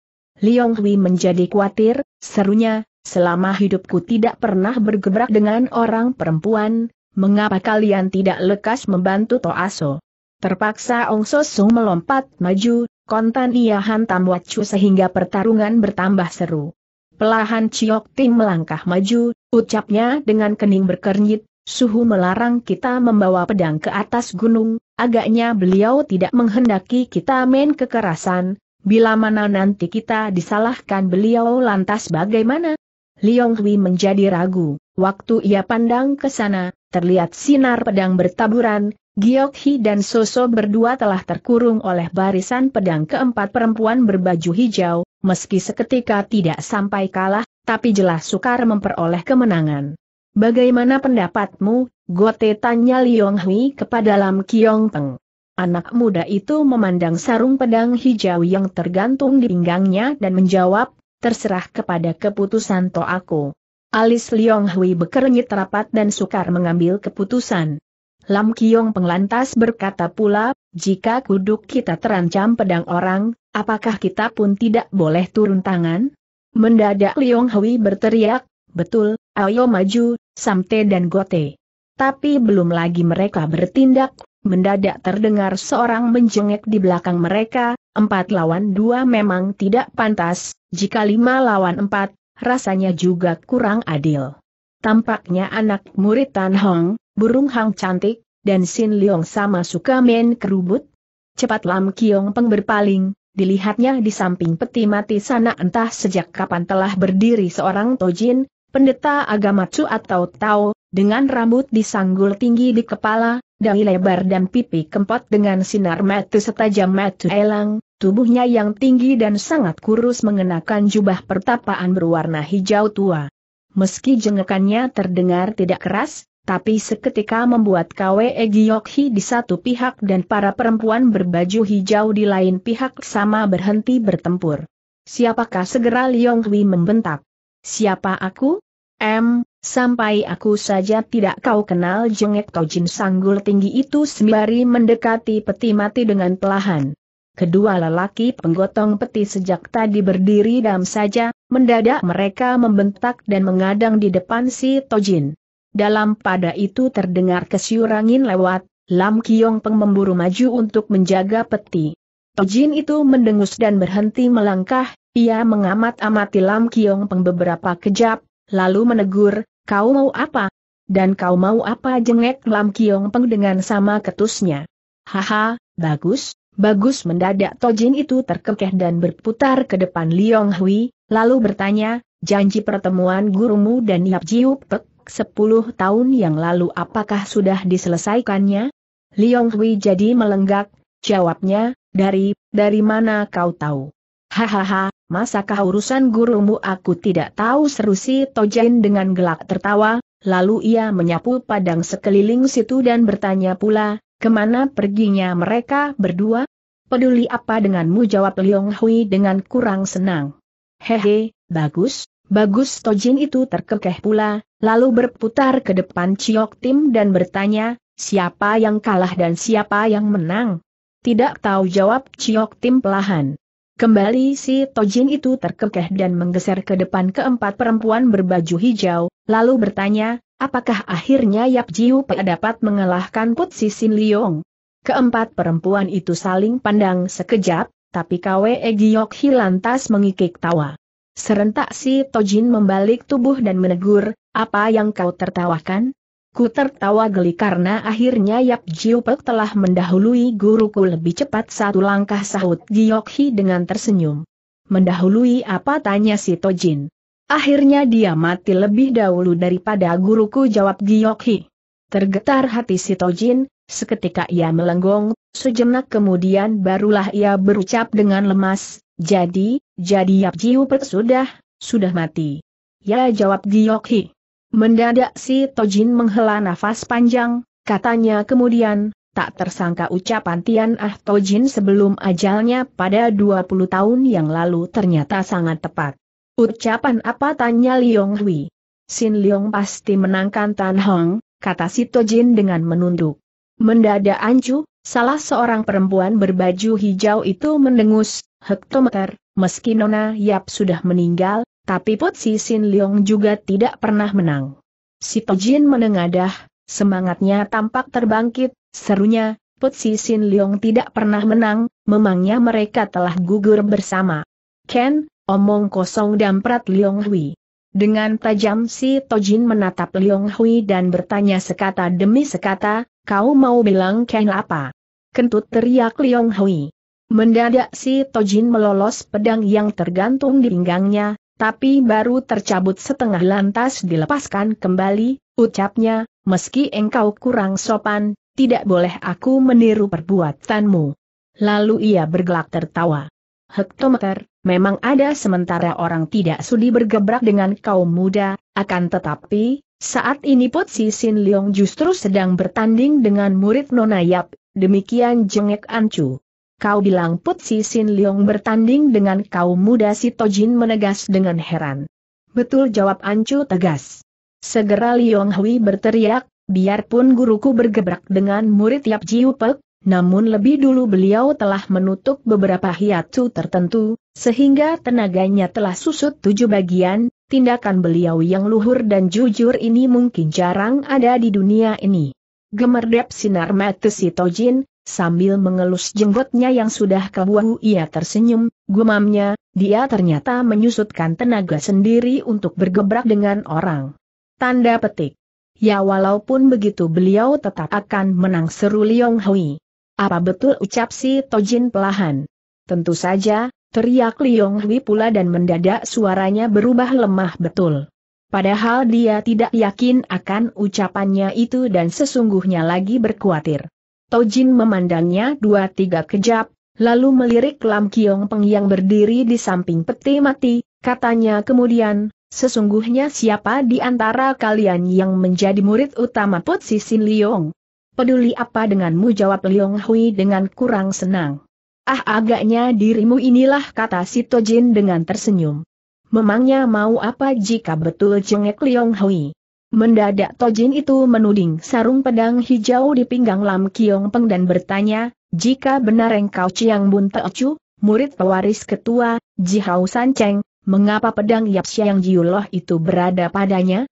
Liong Hui menjadi khawatir, serunya, selama hidupku tidak pernah bergebrak dengan orang perempuan, mengapa kalian tidak lekas membantu Toaso? Terpaksa Ong Sosung melompat maju, kontan ia hantam Wacu sehingga pertarungan bertambah seru. Pelahan Chiok Ting melangkah maju, ucapnya dengan kening berkernyit, suhu melarang kita membawa pedang ke atas gunung, agaknya beliau tidak menghendaki kita main kekerasan, Bila mana nanti kita disalahkan beliau lantas bagaimana? Liong Hui menjadi ragu, waktu ia pandang ke sana, terlihat sinar pedang bertaburan, Giok Hi dan Soso berdua telah terkurung oleh barisan pedang keempat perempuan berbaju hijau, meski seketika tidak sampai kalah, tapi jelas sukar memperoleh kemenangan. Bagaimana pendapatmu, Gote tanya Liong Hui kepada Lam Kiong Peng. Anak muda itu memandang sarung pedang hijau yang tergantung di pinggangnya dan menjawab, terserah kepada keputusan to aku. Alis Liong Hui bekerenyit rapat dan sukar mengambil keputusan. Lam Kiong penglantas berkata pula, jika kuduk kita terancam pedang orang, apakah kita pun tidak boleh turun tangan? Mendadak Liong Hui berteriak, betul, ayo maju, Samte dan Gote. Tapi belum lagi mereka bertindak, Mendadak terdengar seorang menjengek di belakang mereka, empat lawan dua memang tidak pantas, jika lima lawan empat, rasanya juga kurang adil. Tampaknya anak murid Tan Hong, burung hang cantik, dan Sin Leong sama suka main kerubut. Cepat Lam Kiong Peng berpaling, dilihatnya di samping peti mati sana entah sejak kapan telah berdiri seorang Tojin, pendeta agama Chu atau Tao, dengan rambut disanggul tinggi di kepala, dahi lebar dan pipi kempot dengan sinar mata setajam mata elang, tubuhnya yang tinggi dan sangat kurus mengenakan jubah pertapaan berwarna hijau tua. Meski jengekannya terdengar tidak keras, tapi seketika membuat KWE Egyokhi di satu pihak dan para perempuan berbaju hijau di lain pihak sama berhenti bertempur. Siapakah segera Liong Hui membentak? Siapa aku? M, Sampai aku saja tidak kau kenal jengek Tojin sanggul tinggi itu sembari mendekati peti mati dengan pelahan. Kedua lelaki penggotong peti sejak tadi berdiri dam saja, mendadak mereka membentak dan mengadang di depan si Tojin. Dalam pada itu terdengar kesyurangin lewat, Lam Kiong Peng memburu maju untuk menjaga peti. Tojin itu mendengus dan berhenti melangkah, ia mengamat-amati Lam Kiong Peng beberapa kejap, lalu menegur, kau mau apa? Dan kau mau apa jengek Lam Kiong Peng dengan sama ketusnya? Haha, bagus, bagus mendadak Tojin itu terkekeh dan berputar ke depan Liong Hui, lalu bertanya, janji pertemuan gurumu dan Yap Jiup Pek, sepuluh tahun yang lalu apakah sudah diselesaikannya? Liong Hui jadi melenggak, jawabnya, dari, dari mana kau tahu? Hahaha, Masakah urusan gurumu aku tidak tahu seru si Tojen dengan gelak tertawa, lalu ia menyapu padang sekeliling situ dan bertanya pula, kemana perginya mereka berdua? Peduli apa denganmu jawab Liong Hui dengan kurang senang. Hehe, bagus, bagus Tojin itu terkekeh pula, lalu berputar ke depan Chiok Tim dan bertanya, siapa yang kalah dan siapa yang menang? Tidak tahu jawab Chiok Tim pelahan. Kembali si Tojin itu terkekeh dan menggeser ke depan keempat perempuan berbaju hijau, lalu bertanya, apakah akhirnya Yap Jiu Pe dapat mengalahkan Put Sin Liong? Keempat perempuan itu saling pandang sekejap, tapi Kwe Giok Hi lantas mengikik tawa. Serentak si Tojin membalik tubuh dan menegur, apa yang kau tertawakan? Ku tertawa geli karena akhirnya Yap Pek telah mendahului guruku lebih cepat satu langkah sahut Giokhi dengan tersenyum. Mendahului apa tanya si Tojin. Akhirnya dia mati lebih dahulu daripada guruku jawab Giokhi. Tergetar hati si Tojin, seketika ia melenggong, sejenak kemudian barulah ia berucap dengan lemas, jadi, jadi Yap Pek sudah, sudah mati. Ya jawab Giokhi. Mendadak si Tojin menghela nafas panjang, katanya kemudian, tak tersangka ucapan Tian Ah Tojin sebelum ajalnya pada 20 tahun yang lalu ternyata sangat tepat. Ucapan apa tanya Liong Hui? Sin Liong pasti menangkan Tan Hong, kata si Tojin dengan menunduk. Mendadak Anju, salah seorang perempuan berbaju hijau itu mendengus, hektometer, meski Nona Yap sudah meninggal, tapi Potsi Sin Leong juga tidak pernah menang. Si Pejin menengadah, semangatnya tampak terbangkit, serunya, Potsi Sin Leong tidak pernah menang, memangnya mereka telah gugur bersama. Ken, omong kosong damprat Leong Hui. Dengan tajam si Tojin menatap Leong Hui dan bertanya sekata demi sekata, kau mau bilang Ken apa? Kentut teriak Leong Hui. Mendadak si Tojin melolos pedang yang tergantung di pinggangnya, tapi baru tercabut setengah lantas dilepaskan kembali, ucapnya, meski engkau kurang sopan, tidak boleh aku meniru perbuatanmu. Lalu ia bergelak tertawa. Hektometer, memang ada sementara orang tidak sudi bergebrak dengan kaum muda, akan tetapi, saat ini Potsi Sin Leong justru sedang bertanding dengan murid Nona Yap, demikian jengek Ancu. Kau bilang Put Si Sin Leong bertanding dengan kaum muda si Tojin menegas dengan heran. Betul jawab Ancu tegas. Segera Leong Hui berteriak, biarpun guruku bergebrak dengan murid Yap Jiu Pek, namun lebih dulu beliau telah menutup beberapa hiatu tertentu, sehingga tenaganya telah susut tujuh bagian, tindakan beliau yang luhur dan jujur ini mungkin jarang ada di dunia ini. Gemerdep sinar mata si Tojin, sambil mengelus jenggotnya yang sudah kebuang ia tersenyum, gumamnya, dia ternyata menyusutkan tenaga sendiri untuk bergebrak dengan orang. Tanda petik. Ya walaupun begitu beliau tetap akan menang seru Liong Hui. Apa betul ucap si Tojin pelahan? Tentu saja, teriak Liong Hui pula dan mendadak suaranya berubah lemah betul. Padahal dia tidak yakin akan ucapannya itu dan sesungguhnya lagi berkuatir. Tojin memandangnya dua tiga kejap, lalu melirik Lam Kiong Peng yang berdiri di samping peti mati, katanya kemudian, sesungguhnya siapa di antara kalian yang menjadi murid utama Put Sin Liong? Peduli apa denganmu jawab Liong Hui dengan kurang senang. Ah agaknya dirimu inilah kata si Tojin dengan tersenyum. Memangnya mau apa jika betul cengek Liong Hui? Mendadak Tojin itu menuding sarung pedang hijau di pinggang Lam Kiong Peng dan bertanya, jika benar engkau Chiang Bun Teocu, murid pewaris ketua, Ji Hao San Cheng, mengapa pedang Yap Siang Jiuloh itu berada padanya?